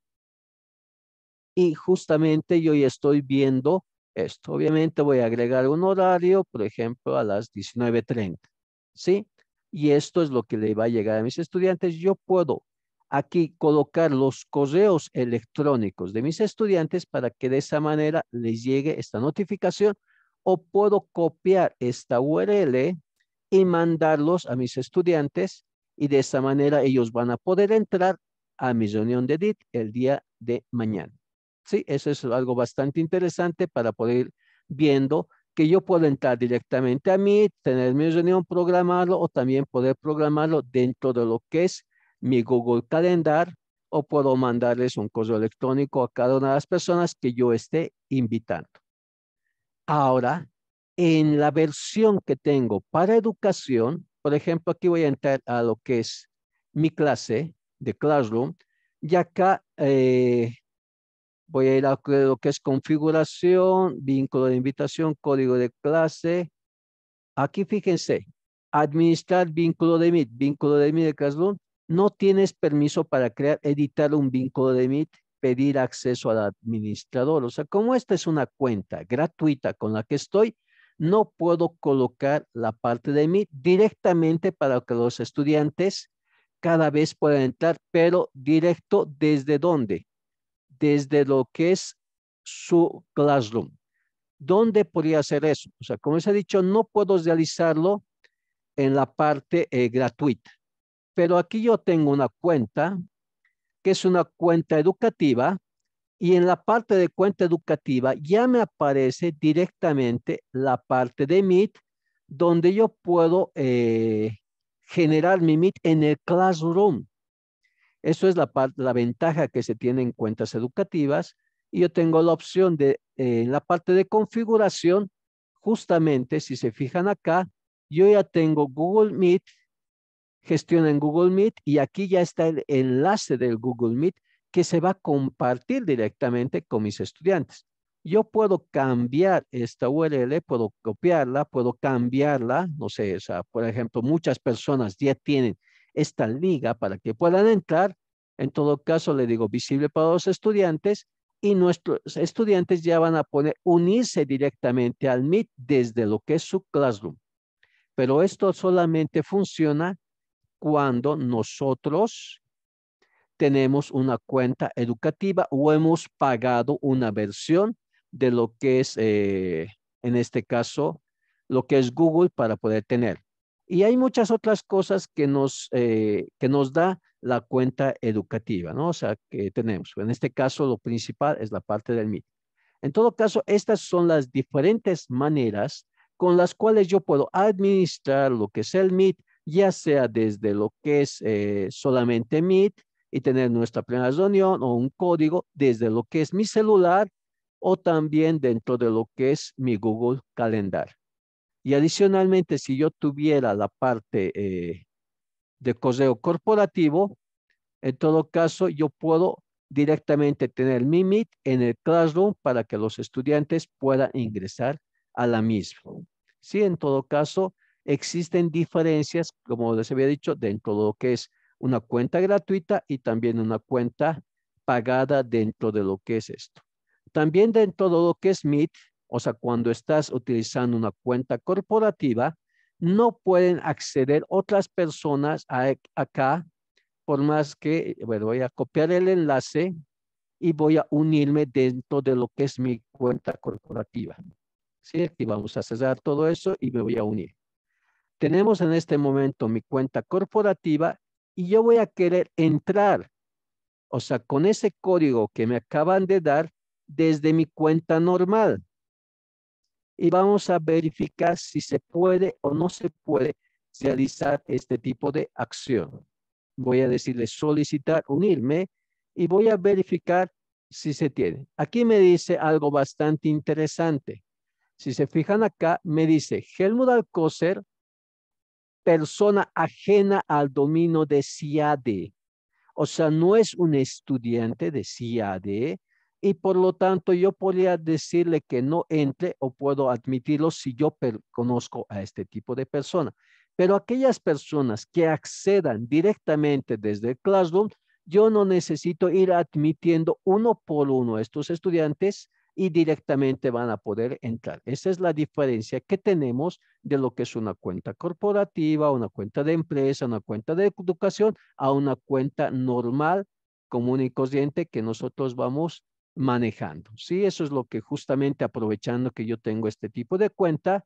y justamente yo ya estoy viendo esto. Obviamente voy a agregar un horario, por ejemplo, a las 19.30, ¿sí? Y esto es lo que le va a llegar a mis estudiantes. Yo puedo aquí colocar los correos electrónicos de mis estudiantes para que de esa manera les llegue esta notificación o puedo copiar esta URL y mandarlos a mis estudiantes y de esa manera ellos van a poder entrar a mi reunión de EDIT el día de mañana. Sí, eso es algo bastante interesante para poder ir viendo que yo puedo entrar directamente a mí, tener mi reunión, programarlo o también poder programarlo dentro de lo que es mi Google Calendar o puedo mandarles un correo electrónico a cada una de las personas que yo esté invitando. Ahora, en la versión que tengo para educación, por ejemplo, aquí voy a entrar a lo que es mi clase de Classroom y acá eh, voy a ir a lo que es configuración, vínculo de invitación, código de clase. Aquí fíjense, administrar vínculo de Meet, vínculo de Meet de Classroom no tienes permiso para crear, editar un vínculo de Meet, pedir acceso al administrador. O sea, como esta es una cuenta gratuita con la que estoy, no puedo colocar la parte de Meet directamente para que los estudiantes cada vez puedan entrar, pero directo desde dónde? Desde lo que es su Classroom. ¿Dónde podría hacer eso? O sea, como les he dicho, no puedo realizarlo en la parte eh, gratuita. Pero aquí yo tengo una cuenta que es una cuenta educativa y en la parte de cuenta educativa ya me aparece directamente la parte de Meet donde yo puedo eh, generar mi Meet en el Classroom. Eso es la, ventaja que se tiene en cuentas educativas. Y yo tengo la opción de, eh, en la parte de configuración, justamente si se fijan acá, yo ya tengo Google Meet gestiona en Google Meet y aquí ya está el enlace del Google Meet que se va a compartir directamente con mis estudiantes. Yo puedo cambiar esta URL, puedo copiarla, puedo cambiarla, no sé, o sea, por ejemplo, muchas personas ya tienen esta liga para que puedan entrar. En todo caso, le digo visible para los estudiantes y nuestros estudiantes ya van a poner unirse directamente al Meet desde lo que es su Classroom. Pero esto solamente funciona cuando nosotros tenemos una cuenta educativa o hemos pagado una versión de lo que es, eh, en este caso, lo que es Google para poder tener. Y hay muchas otras cosas que nos, eh, que nos da la cuenta educativa, ¿no? O sea, que tenemos. En este caso, lo principal es la parte del MIT. En todo caso, estas son las diferentes maneras con las cuales yo puedo administrar lo que es el Meet ya sea desde lo que es eh, solamente Meet y tener nuestra primera reunión o un código desde lo que es mi celular o también dentro de lo que es mi Google Calendar. Y adicionalmente, si yo tuviera la parte eh, de correo corporativo, en todo caso, yo puedo directamente tener mi Meet en el Classroom para que los estudiantes puedan ingresar a la misma. Sí, en todo caso, existen diferencias, como les había dicho, dentro de lo que es una cuenta gratuita y también una cuenta pagada dentro de lo que es esto. También dentro de lo que es Meet, o sea, cuando estás utilizando una cuenta corporativa, no pueden acceder otras personas a, e, acá, por más que, bueno, voy a copiar el enlace y voy a unirme dentro de lo que es mi cuenta corporativa. Sí, aquí vamos a cerrar todo eso y me voy a unir tenemos en este momento mi cuenta corporativa y yo voy a querer entrar, o sea, con ese código que me acaban de dar desde mi cuenta normal. Y vamos a verificar si se puede o no se puede realizar este tipo de acción. Voy a decirle solicitar unirme y voy a verificar si se tiene. Aquí me dice algo bastante interesante. Si se fijan acá, me dice Helmut Alcocer persona ajena al dominio de CIADE. O sea, no es un estudiante de ciad y por lo tanto yo podría decirle que no entre o puedo admitirlo si yo conozco a este tipo de persona. Pero aquellas personas que accedan directamente desde el Classroom, yo no necesito ir admitiendo uno por uno a estos estudiantes y directamente van a poder entrar. Esa es la diferencia que tenemos de lo que es una cuenta corporativa, una cuenta de empresa, una cuenta de educación, a una cuenta normal, común y corriente que nosotros vamos manejando. Sí, eso es lo que justamente aprovechando que yo tengo este tipo de cuenta,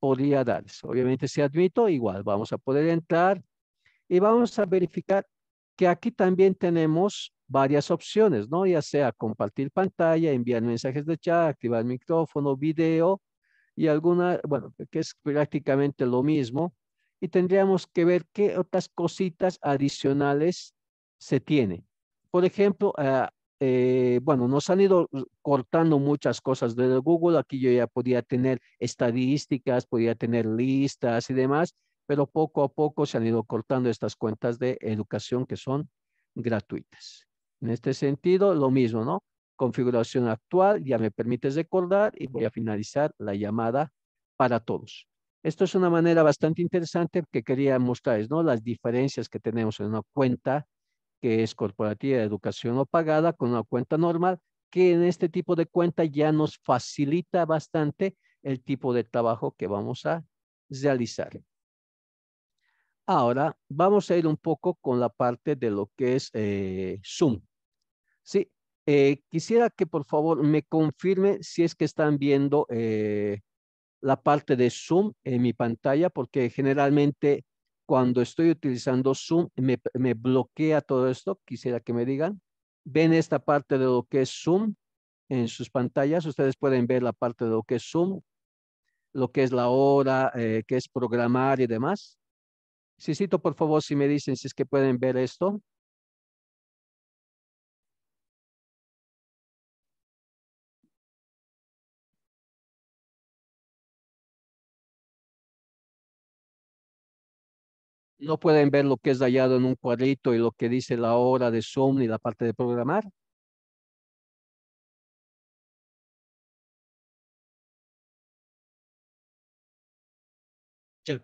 podría darles. Obviamente si admito, igual vamos a poder entrar y vamos a verificar que aquí también tenemos varias opciones, ¿no? Ya sea compartir pantalla, enviar mensajes de chat, activar micrófono, video y alguna, bueno, que es prácticamente lo mismo. Y tendríamos que ver qué otras cositas adicionales se tiene. Por ejemplo, ah, eh, bueno, nos han ido cortando muchas cosas de Google. Aquí yo ya podía tener estadísticas, podía tener listas y demás, pero poco a poco se han ido cortando estas cuentas de educación que son gratuitas. En este sentido, lo mismo, ¿no? Configuración actual, ya me permite recordar y voy a finalizar la llamada para todos. Esto es una manera bastante interesante que quería mostrarles, ¿no? Las diferencias que tenemos en una cuenta que es corporativa de educación o pagada con una cuenta normal, que en este tipo de cuenta ya nos facilita bastante el tipo de trabajo que vamos a realizar. Ahora vamos a ir un poco con la parte de lo que es eh, Zoom. Sí, eh, quisiera que por favor me confirme si es que están viendo eh, la parte de Zoom en mi pantalla, porque generalmente cuando estoy utilizando Zoom me, bloquea todo esto. Quisiera que me digan. ¿Ven esta parte de lo que es Zoom en sus pantallas? Ustedes pueden ver la parte de lo que es Zoom, lo que es la hora, eh, que es programar y demás. Necesito por favor, si me dicen si es que pueden ver esto. no pueden ver lo que es hallado en un cuadrito y lo que dice la hora de Zoom y la parte de programar.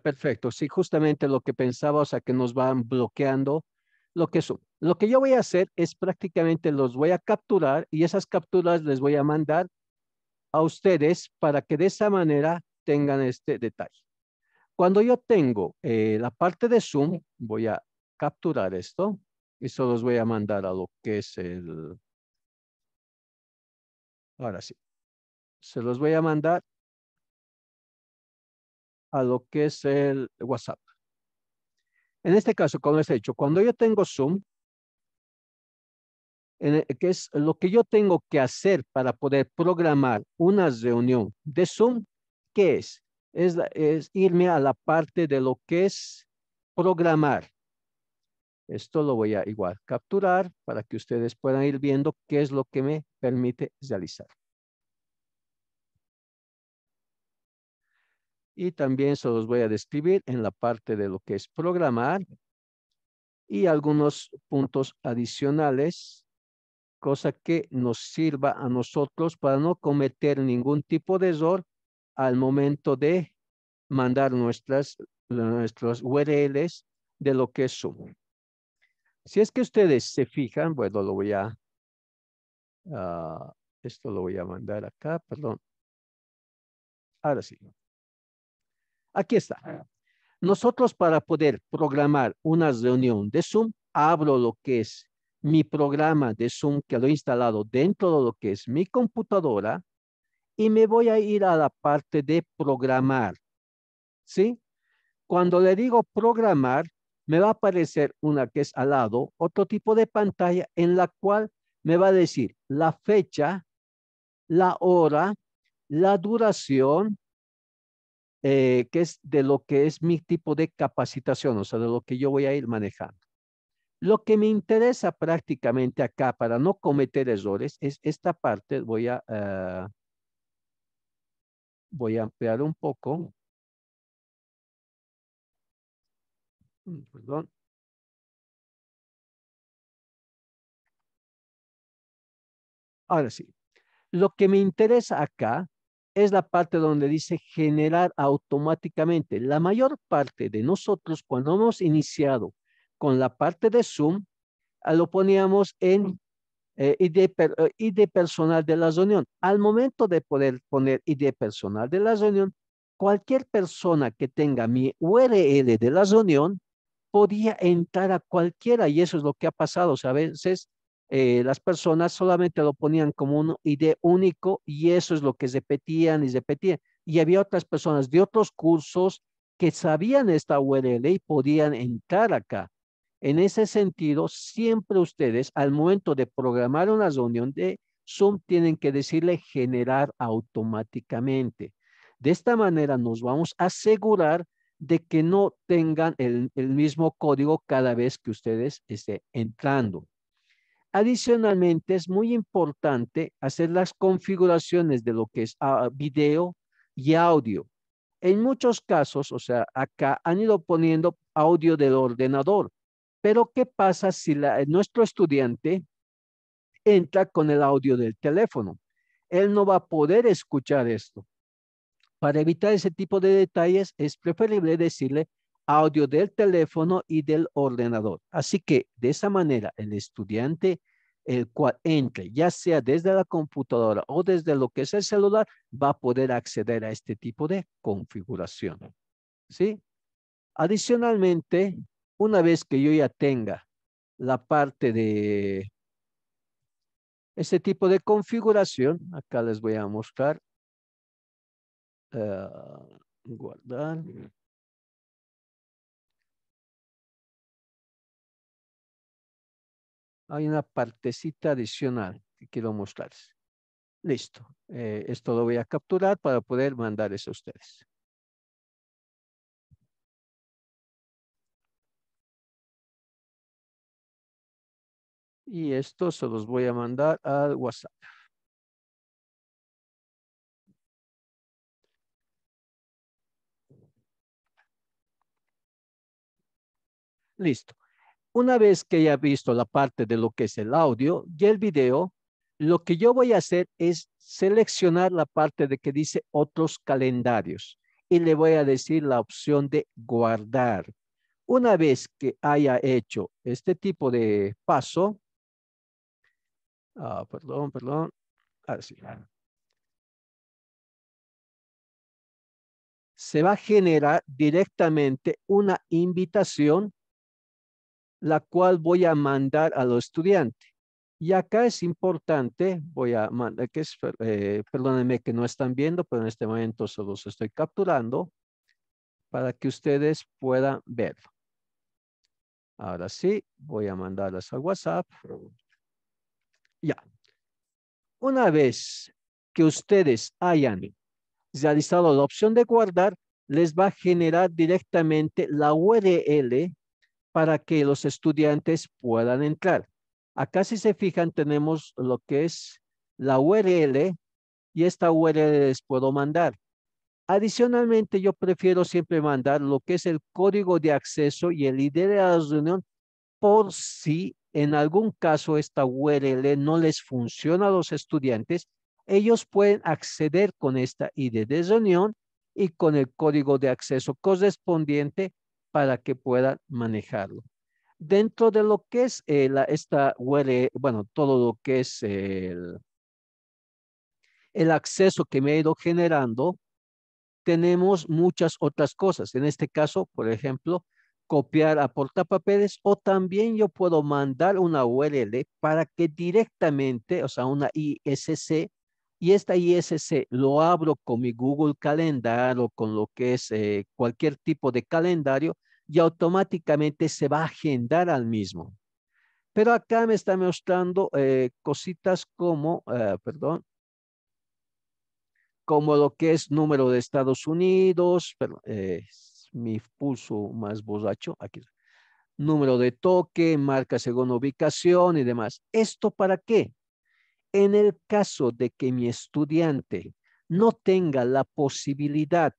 Perfecto, sí, justamente lo que pensaba, o sea, que nos van bloqueando lo que son. Lo que yo voy a hacer es prácticamente los voy a capturar y esas capturas les voy a mandar a ustedes para que de esa manera tengan este detalle. Cuando yo tengo eh, la parte de Zoom, voy a capturar esto y se los voy a mandar a lo que es el... Ahora sí. Se los voy a mandar a lo que es el WhatsApp. En este caso, como les he dicho, cuando yo tengo Zoom, e, que es lo que yo tengo que hacer para poder programar una reunión de Zoom, ¿qué es? es, irme a la parte de lo que es programar. Esto lo voy a igual capturar para que ustedes puedan ir viendo qué es lo que me permite realizar. Y también se los voy a describir en la parte de lo que es programar y algunos puntos adicionales, cosa que nos sirva a nosotros para no cometer ningún tipo de error al momento de mandar nuestras, nuestros URLs de lo que es Zoom. Si es que ustedes se fijan, bueno, lo voy a, ah, esto lo voy a mandar acá, perdón. Ahora sí. Aquí está. Nosotros para poder programar una reunión de Zoom, abro lo que es mi programa de Zoom que lo he instalado dentro de lo que es mi computadora y me voy a ir a la parte de programar. ¿Sí? Cuando le digo programar, me va a aparecer una que es al lado, otro tipo de pantalla en la cual me va a decir la fecha, la hora, la duración, eh, que es de lo que es mi tipo de capacitación, o sea, de lo que yo voy a ir manejando. Lo que me interesa prácticamente acá para no cometer errores es esta parte, voy a eh, voy a ampliar un poco. Mm, perdón. Ahora sí. Lo que me interesa acá es la parte donde dice generar automáticamente. La mayor parte de nosotros cuando hemos iniciado con la parte de Zoom, ah, lo poníamos en eh, y ID, eh, personal de la reunión. Al momento de poder poner ID personal de la reunión, cualquier persona que tenga mi URL de la reunión podía entrar a cualquiera y eso es lo que ha pasado. a veces eh, las personas solamente lo ponían como un ID único y eso es lo que repetían y repetían. Y había otras personas de otros cursos que sabían esta URL y podían entrar acá. En ese sentido, siempre ustedes al momento de programar una reunión de Zoom tienen que decirle generar automáticamente. De esta manera nos vamos a asegurar de que no tengan el, mismo código cada vez que ustedes estén entrando. Adicionalmente, es muy importante hacer las configuraciones de lo que es ah, video y audio. En muchos casos, o sea, acá han ido poniendo audio del ordenador, pero ¿qué pasa si eh, nuestro estudiante entra con el audio del teléfono? Él no va a poder escuchar esto. Para evitar ese tipo de detalles, es preferible decirle audio del teléfono y del ordenador. Así que de esa manera, el estudiante, el cual entre, ya sea desde la computadora o desde lo que es el celular, va a poder acceder a este tipo de configuración. ¿Sí? Adicionalmente, una vez que yo ya tenga la parte de este tipo de configuración, acá les voy a mostrar, eh, guardar. Hay una partecita adicional que quiero mostrarles. Listo. Eh, esto lo voy a capturar para poder mandar eso a ustedes. Y esto se los voy a mandar al WhatsApp. Listo. Una vez que haya visto la parte de lo que es el audio y el video, lo que yo voy a hacer es seleccionar la parte de que dice otros calendarios y le voy a decir la opción de guardar. Una vez que haya hecho este tipo de paso, Ah, perdón, perdón. Ah, sí. Se va a generar directamente una invitación, la cual voy a mandar a los estudiantes. Y acá es importante, voy a mandar, que es, eh, perdónenme que no están viendo, pero en este momento solo los estoy capturando para que ustedes puedan verlo. Ahora sí, voy a mandarlas a WhatsApp. Ya. Una vez que ustedes hayan realizado la opción de guardar, les va a generar directamente la URL para que los estudiantes puedan entrar. Acá si se fijan tenemos lo que es la URL y esta URL les puedo mandar. Adicionalmente, yo prefiero siempre mandar lo que es el código de acceso y el ID de la reunión por si en algún caso esta URL no les funciona a los estudiantes, ellos pueden acceder con esta ID de reunión y con el código de acceso correspondiente para que puedan manejarlo. Dentro de lo que es eh, esta URL, bueno, todo lo que es el, el acceso que me ha ido generando, tenemos muchas otras cosas. En este caso, por ejemplo, copiar a portapapeles o también yo puedo mandar una URL para que directamente, o sea, una ISC, y esta ISC lo abro con mi Google Calendar o con lo que es eh, cualquier tipo de calendario y automáticamente se va a agendar al mismo. Pero acá me está mostrando eh, cositas como, eh, perdón, como lo que es número de Estados Unidos, perdón, mi pulso más borracho. Aquí. Número de toque, marca según ubicación y demás. ¿Esto para qué? En el caso de que mi estudiante no tenga la posibilidad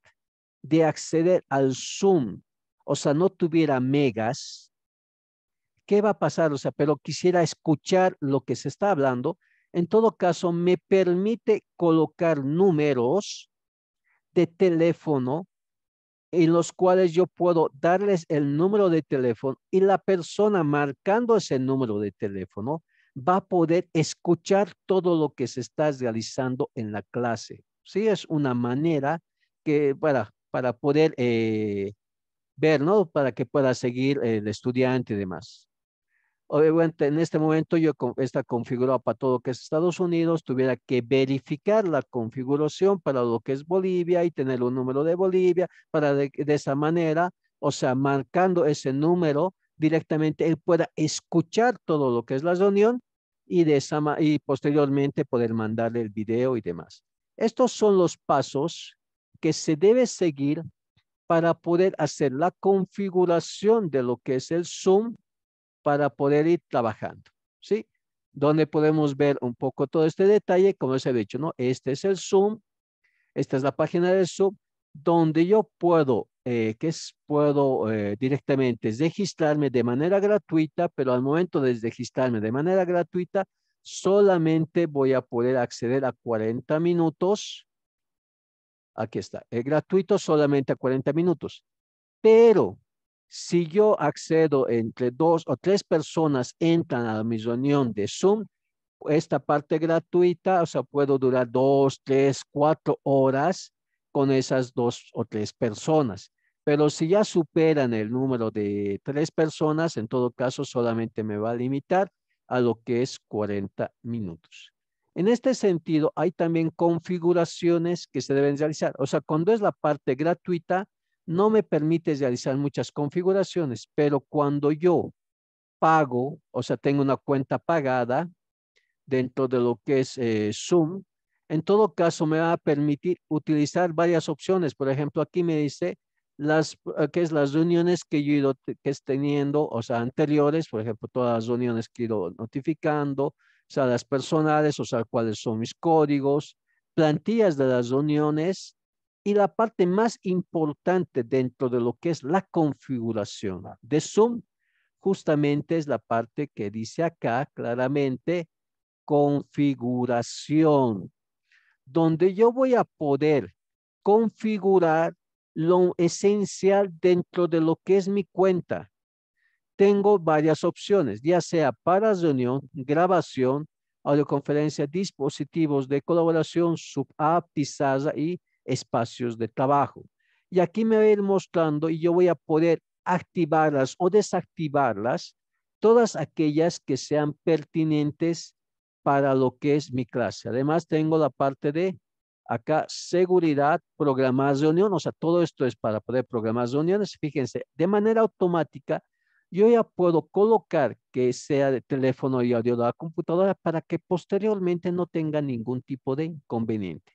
de acceder al Zoom, o sea, no tuviera megas, ¿qué va a pasar? O sea, pero quisiera escuchar lo que se está hablando. En todo caso, me permite colocar números de teléfono en los cuales yo puedo darles el número de teléfono y la persona marcando ese número de teléfono va a poder escuchar todo lo que se está realizando en la clase. Sí, es una manera que para, poder eh, ver, ¿no? Para que pueda seguir el estudiante y demás en este momento yo esta configurado para todo lo que es Estados Unidos, tuviera que verificar la configuración para lo que es Bolivia y tener un número de Bolivia para de, esa manera, o sea, marcando ese número directamente, él pueda escuchar todo lo que es la reunión y, de esa, y posteriormente poder mandarle el video y demás. Estos son los pasos que se debe seguir para poder hacer la configuración de lo que es el Zoom para poder ir trabajando, ¿sí? Donde podemos ver un poco todo este detalle, como se he dicho, ¿no? Este es el Zoom, esta es la página del Zoom, donde yo puedo, eh, que es, puedo eh, directamente registrarme de manera gratuita, pero al momento de registrarme de manera gratuita, solamente voy a poder acceder a 40 minutos. Aquí está, es gratuito solamente a 40 minutos. Pero si yo accedo entre dos o tres personas entran a mi reunión de Zoom, esta parte gratuita, o sea, puedo durar dos, tres, cuatro horas con esas dos o tres personas. Pero si ya superan el número de tres personas, en todo caso solamente me va a limitar a lo que es 40 minutos. En este sentido, hay también configuraciones que se deben realizar. O sea, cuando es la parte gratuita, no me permite realizar muchas configuraciones, pero cuando yo pago, o sea, tengo una cuenta pagada dentro de lo que es eh, Zoom, en todo caso me va a permitir utilizar varias opciones. Por ejemplo, aquí me dice las eh, que es las reuniones que yo he ido es teniendo, o sea, anteriores, por ejemplo, todas las reuniones que he ido notificando, o sea, las personales, o sea, cuáles son mis códigos, plantillas de las reuniones, y la parte más importante dentro de lo que es la configuración de Zoom, justamente es la parte que dice acá claramente, configuración, donde yo voy a poder configurar lo esencial dentro de lo que es mi cuenta. Tengo varias opciones, ya sea para reunión, grabación, audioconferencia, dispositivos de colaboración, sub y espacios de trabajo. Y aquí me voy a ir mostrando y yo voy a poder activarlas o desactivarlas, todas aquellas que sean pertinentes para lo que es mi clase. Además, tengo la parte de acá, seguridad, programas de reunión, o sea, todo esto es para poder programar reuniones. Fíjense, de manera automática, yo ya puedo colocar que sea de teléfono y audio de la computadora para que posteriormente no tenga ningún tipo de inconveniente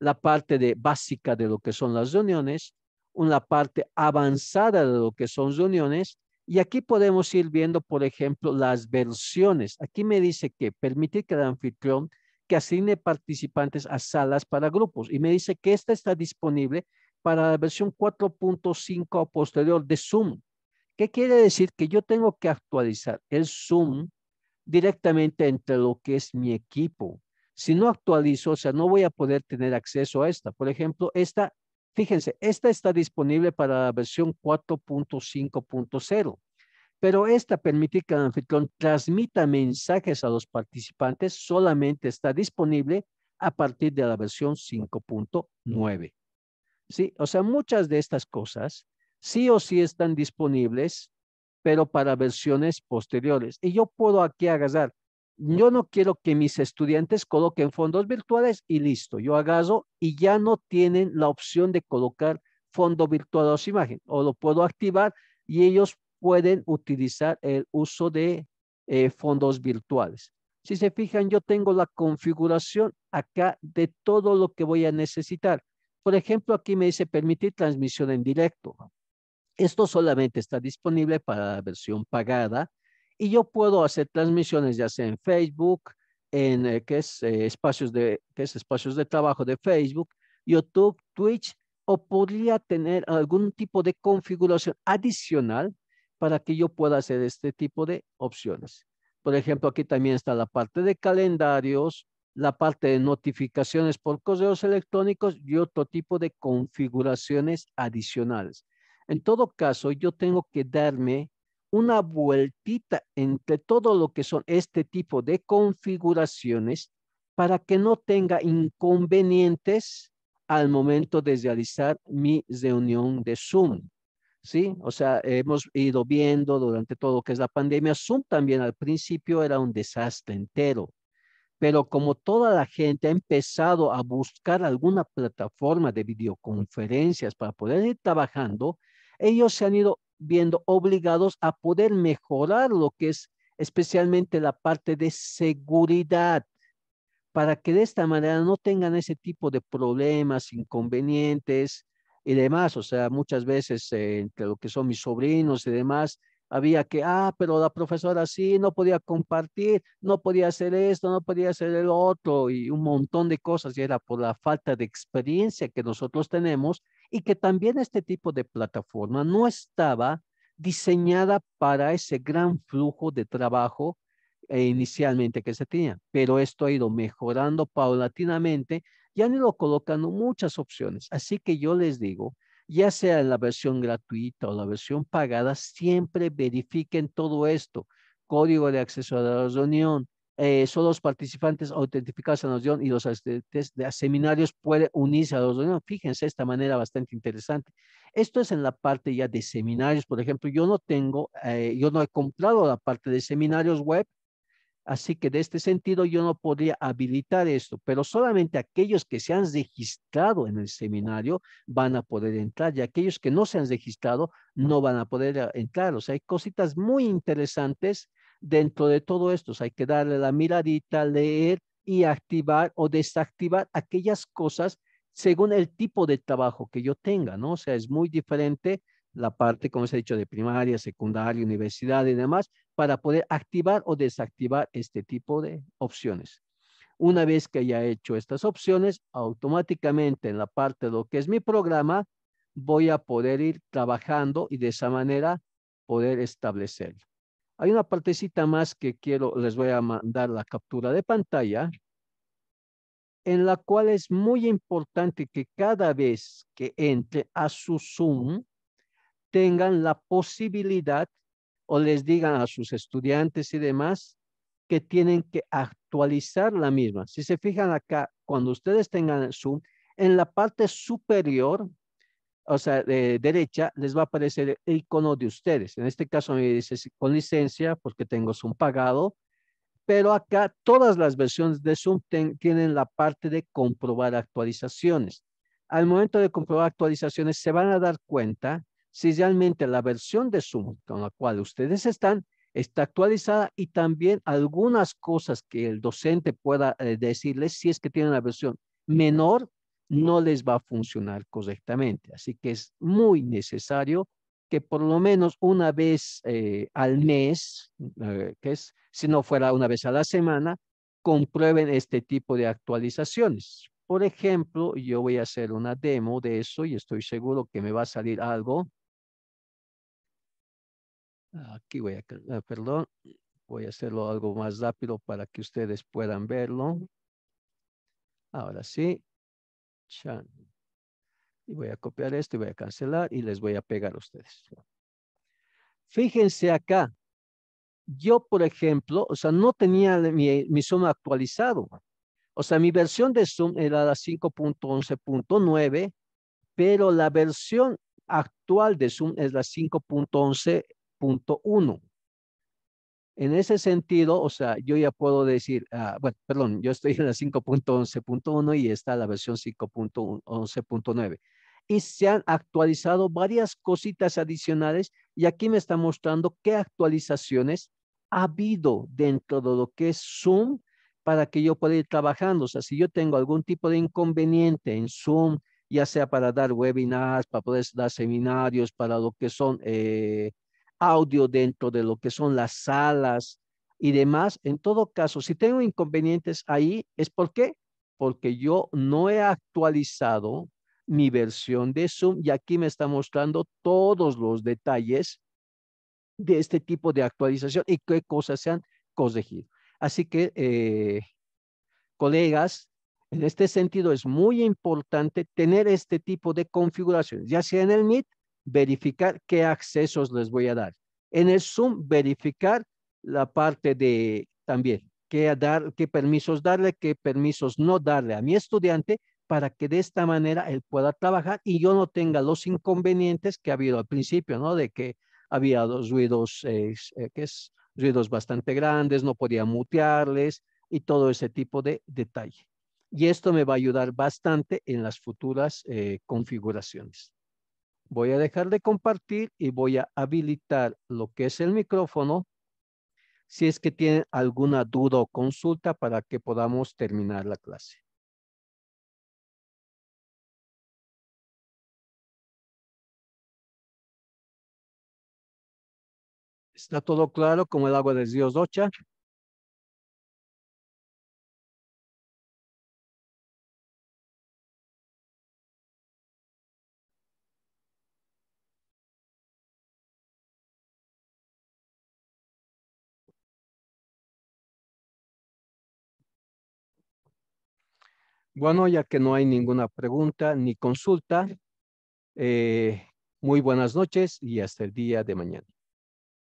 la parte de básica de lo que son las reuniones, una parte avanzada de lo que son reuniones, y aquí podemos ir viendo, por ejemplo, las versiones. Aquí me dice que permitir que el anfitrión que asigne participantes a salas para grupos, y me dice que esta está disponible para la versión 4.5 posterior de Zoom. ¿Qué quiere decir? Que yo tengo que actualizar el Zoom directamente entre lo que es mi equipo, si no actualizo, o sea, no voy a poder tener acceso a esta. Por ejemplo, esta, fíjense, esta está disponible para la versión 4.5.0 pero esta permite que el anfitrión transmita mensajes a los participantes, solamente está disponible a partir de la versión 5.9. ¿Sí? O sea, muchas de estas cosas sí o sí están disponibles, pero para versiones posteriores. Y yo puedo aquí agarrar yo no quiero que mis estudiantes coloquen fondos virtuales y listo, yo agarro y ya no tienen la opción de colocar fondo virtual o su imagen, o lo puedo activar y ellos pueden utilizar el uso de eh, fondos virtuales. Si se fijan, yo tengo la configuración acá de todo lo que voy a necesitar. Por ejemplo, aquí me dice permitir transmisión en directo. Esto solamente está disponible para la versión pagada y yo puedo hacer transmisiones ya sea en Facebook, en eh, eh, espacios de, que es espacios de trabajo de Facebook, YouTube, Twitch, o podría tener algún tipo de configuración adicional para que yo pueda hacer este tipo de opciones. Por ejemplo, aquí también está la parte de calendarios, la parte de notificaciones por correos electrónicos y otro tipo de configuraciones adicionales. En todo caso, yo tengo que darme una vueltita entre todo lo que son este tipo de configuraciones para que no tenga inconvenientes al momento de realizar mi reunión de Zoom. ¿Sí? O sea, hemos ido viendo durante todo lo que es la pandemia, Zoom también al principio era un desastre entero. Pero como toda la gente ha empezado a buscar alguna plataforma de videoconferencias para poder ir trabajando, ellos se han ido viendo obligados a poder mejorar lo que es especialmente la parte de seguridad, para que de esta manera no tengan ese tipo de problemas, inconvenientes y demás. O sea, muchas veces eh, entre lo que son mis sobrinos y demás, había que, ah, pero la profesora sí, no podía compartir, no podía hacer esto, no podía hacer el otro y un montón de cosas. Y era por la falta de experiencia que nosotros tenemos y que también este tipo de plataforma no estaba diseñada para ese gran flujo de trabajo eh, inicialmente que se tenía, pero esto ha ido mejorando paulatinamente y han ido colocando muchas opciones. Así que yo les digo, ya sea en la versión gratuita o la versión pagada, siempre verifiquen todo esto, código de acceso a la reunión, eh, solo los participantes autentificados en la reunión y los asistentes de seminarios pueden unirse a la reunión. Fíjense esta manera bastante interesante. Esto es en la parte ya de seminarios. Por ejemplo, yo no tengo, eh, yo no he comprado la parte de seminarios web, Así que de este sentido yo no podría habilitar esto, pero solamente aquellos que se han registrado en el seminario van a poder entrar y aquellos que no se han registrado no van a poder eh, entrar. O sea, hay cositas muy interesantes Dentro de todo esto, hay que darle la miradita, leer y activar o desactivar aquellas cosas según el tipo de trabajo que yo tenga, ¿no? O sea, es muy diferente la parte, como se ha dicho, de primaria, secundaria, universidad y demás, para poder activar o desactivar este tipo de opciones. Una vez que haya hecho estas opciones, automáticamente en la parte de lo que es mi programa, voy a poder ir trabajando y de esa manera poder establecerlo. Hay una partecita más que quiero, les voy a mandar la captura de pantalla, en la cual es muy importante que cada vez que entre a su Zoom, tengan la posibilidad o les digan a sus estudiantes y demás que tienen que actualizar la misma. Si se fijan acá, cuando ustedes tengan Zoom, en la parte superior o sea, de derecha, les va a aparecer el icono de ustedes. En este caso me dice con licencia porque tengo Zoom pagado, pero acá todas las versiones de Zoom tienen la parte de comprobar actualizaciones. Al momento de comprobar actualizaciones se van a dar cuenta si realmente la versión de Zoom con la cual ustedes están está actualizada y también algunas cosas que el docente pueda eh, decirles si es que tienen la versión menor no les va a funcionar correctamente. Así que es muy necesario que por lo menos una vez eh, al mes, eh, que es, si no fuera una vez a la semana, comprueben este tipo de actualizaciones. Por ejemplo, yo voy a hacer una demo de eso y estoy seguro que me va a salir algo. Aquí voy a, ah, perdón, voy a hacerlo algo más rápido para que ustedes puedan verlo. Ahora sí. Y voy a copiar esto y voy a cancelar y les voy a pegar a ustedes. Fíjense acá. Yo, por ejemplo, o sea, no tenía mi Zoom actualizado. O sea, mi versión de Zoom era la 5.11.9, pero la versión actual de Zoom es la 5.11.1. En ese sentido, o sea, yo ya puedo decir, ah, bueno, perdón, yo estoy en la 5.11.1 y está la versión 5.11.9. Y se han actualizado varias cositas adicionales y aquí me está mostrando qué actualizaciones ha habido dentro de lo que es Zoom para que yo pueda ir trabajando. O sea, si yo tengo algún tipo de inconveniente en Zoom, ya sea para dar webinars, para poder dar seminarios, para lo que son eh, audio dentro de lo que son las salas y demás. En todo caso, si tengo inconvenientes ahí, ¿es por Porque yo no he actualizado mi versión de Zoom y aquí me está mostrando todos los detalles de este tipo de actualización y qué cosas se han corregido. Así que, eh, colegas, en este sentido es muy importante tener este tipo de configuraciones, ya sea en el Meet verificar qué accesos les voy a dar. En el Zoom, verificar la parte de también qué, dar, qué permisos darle, qué permisos no darle a mi estudiante para que de esta manera él pueda trabajar y yo no tenga los inconvenientes que ha habido al principio, ¿no? De que había dos ruidos, eh, que es ruidos bastante grandes, no podía mutearles y todo ese tipo de detalle. Y esto me va a ayudar bastante en las futuras eh, configuraciones. Voy a dejar de compartir y voy a habilitar lo que es el micrófono si es que tienen alguna duda o consulta para que podamos terminar la clase. ¿Está todo claro como el agua de Dios Docha. Bueno, ya que no hay ninguna pregunta ni consulta, eh, muy buenas noches y hasta el día de mañana.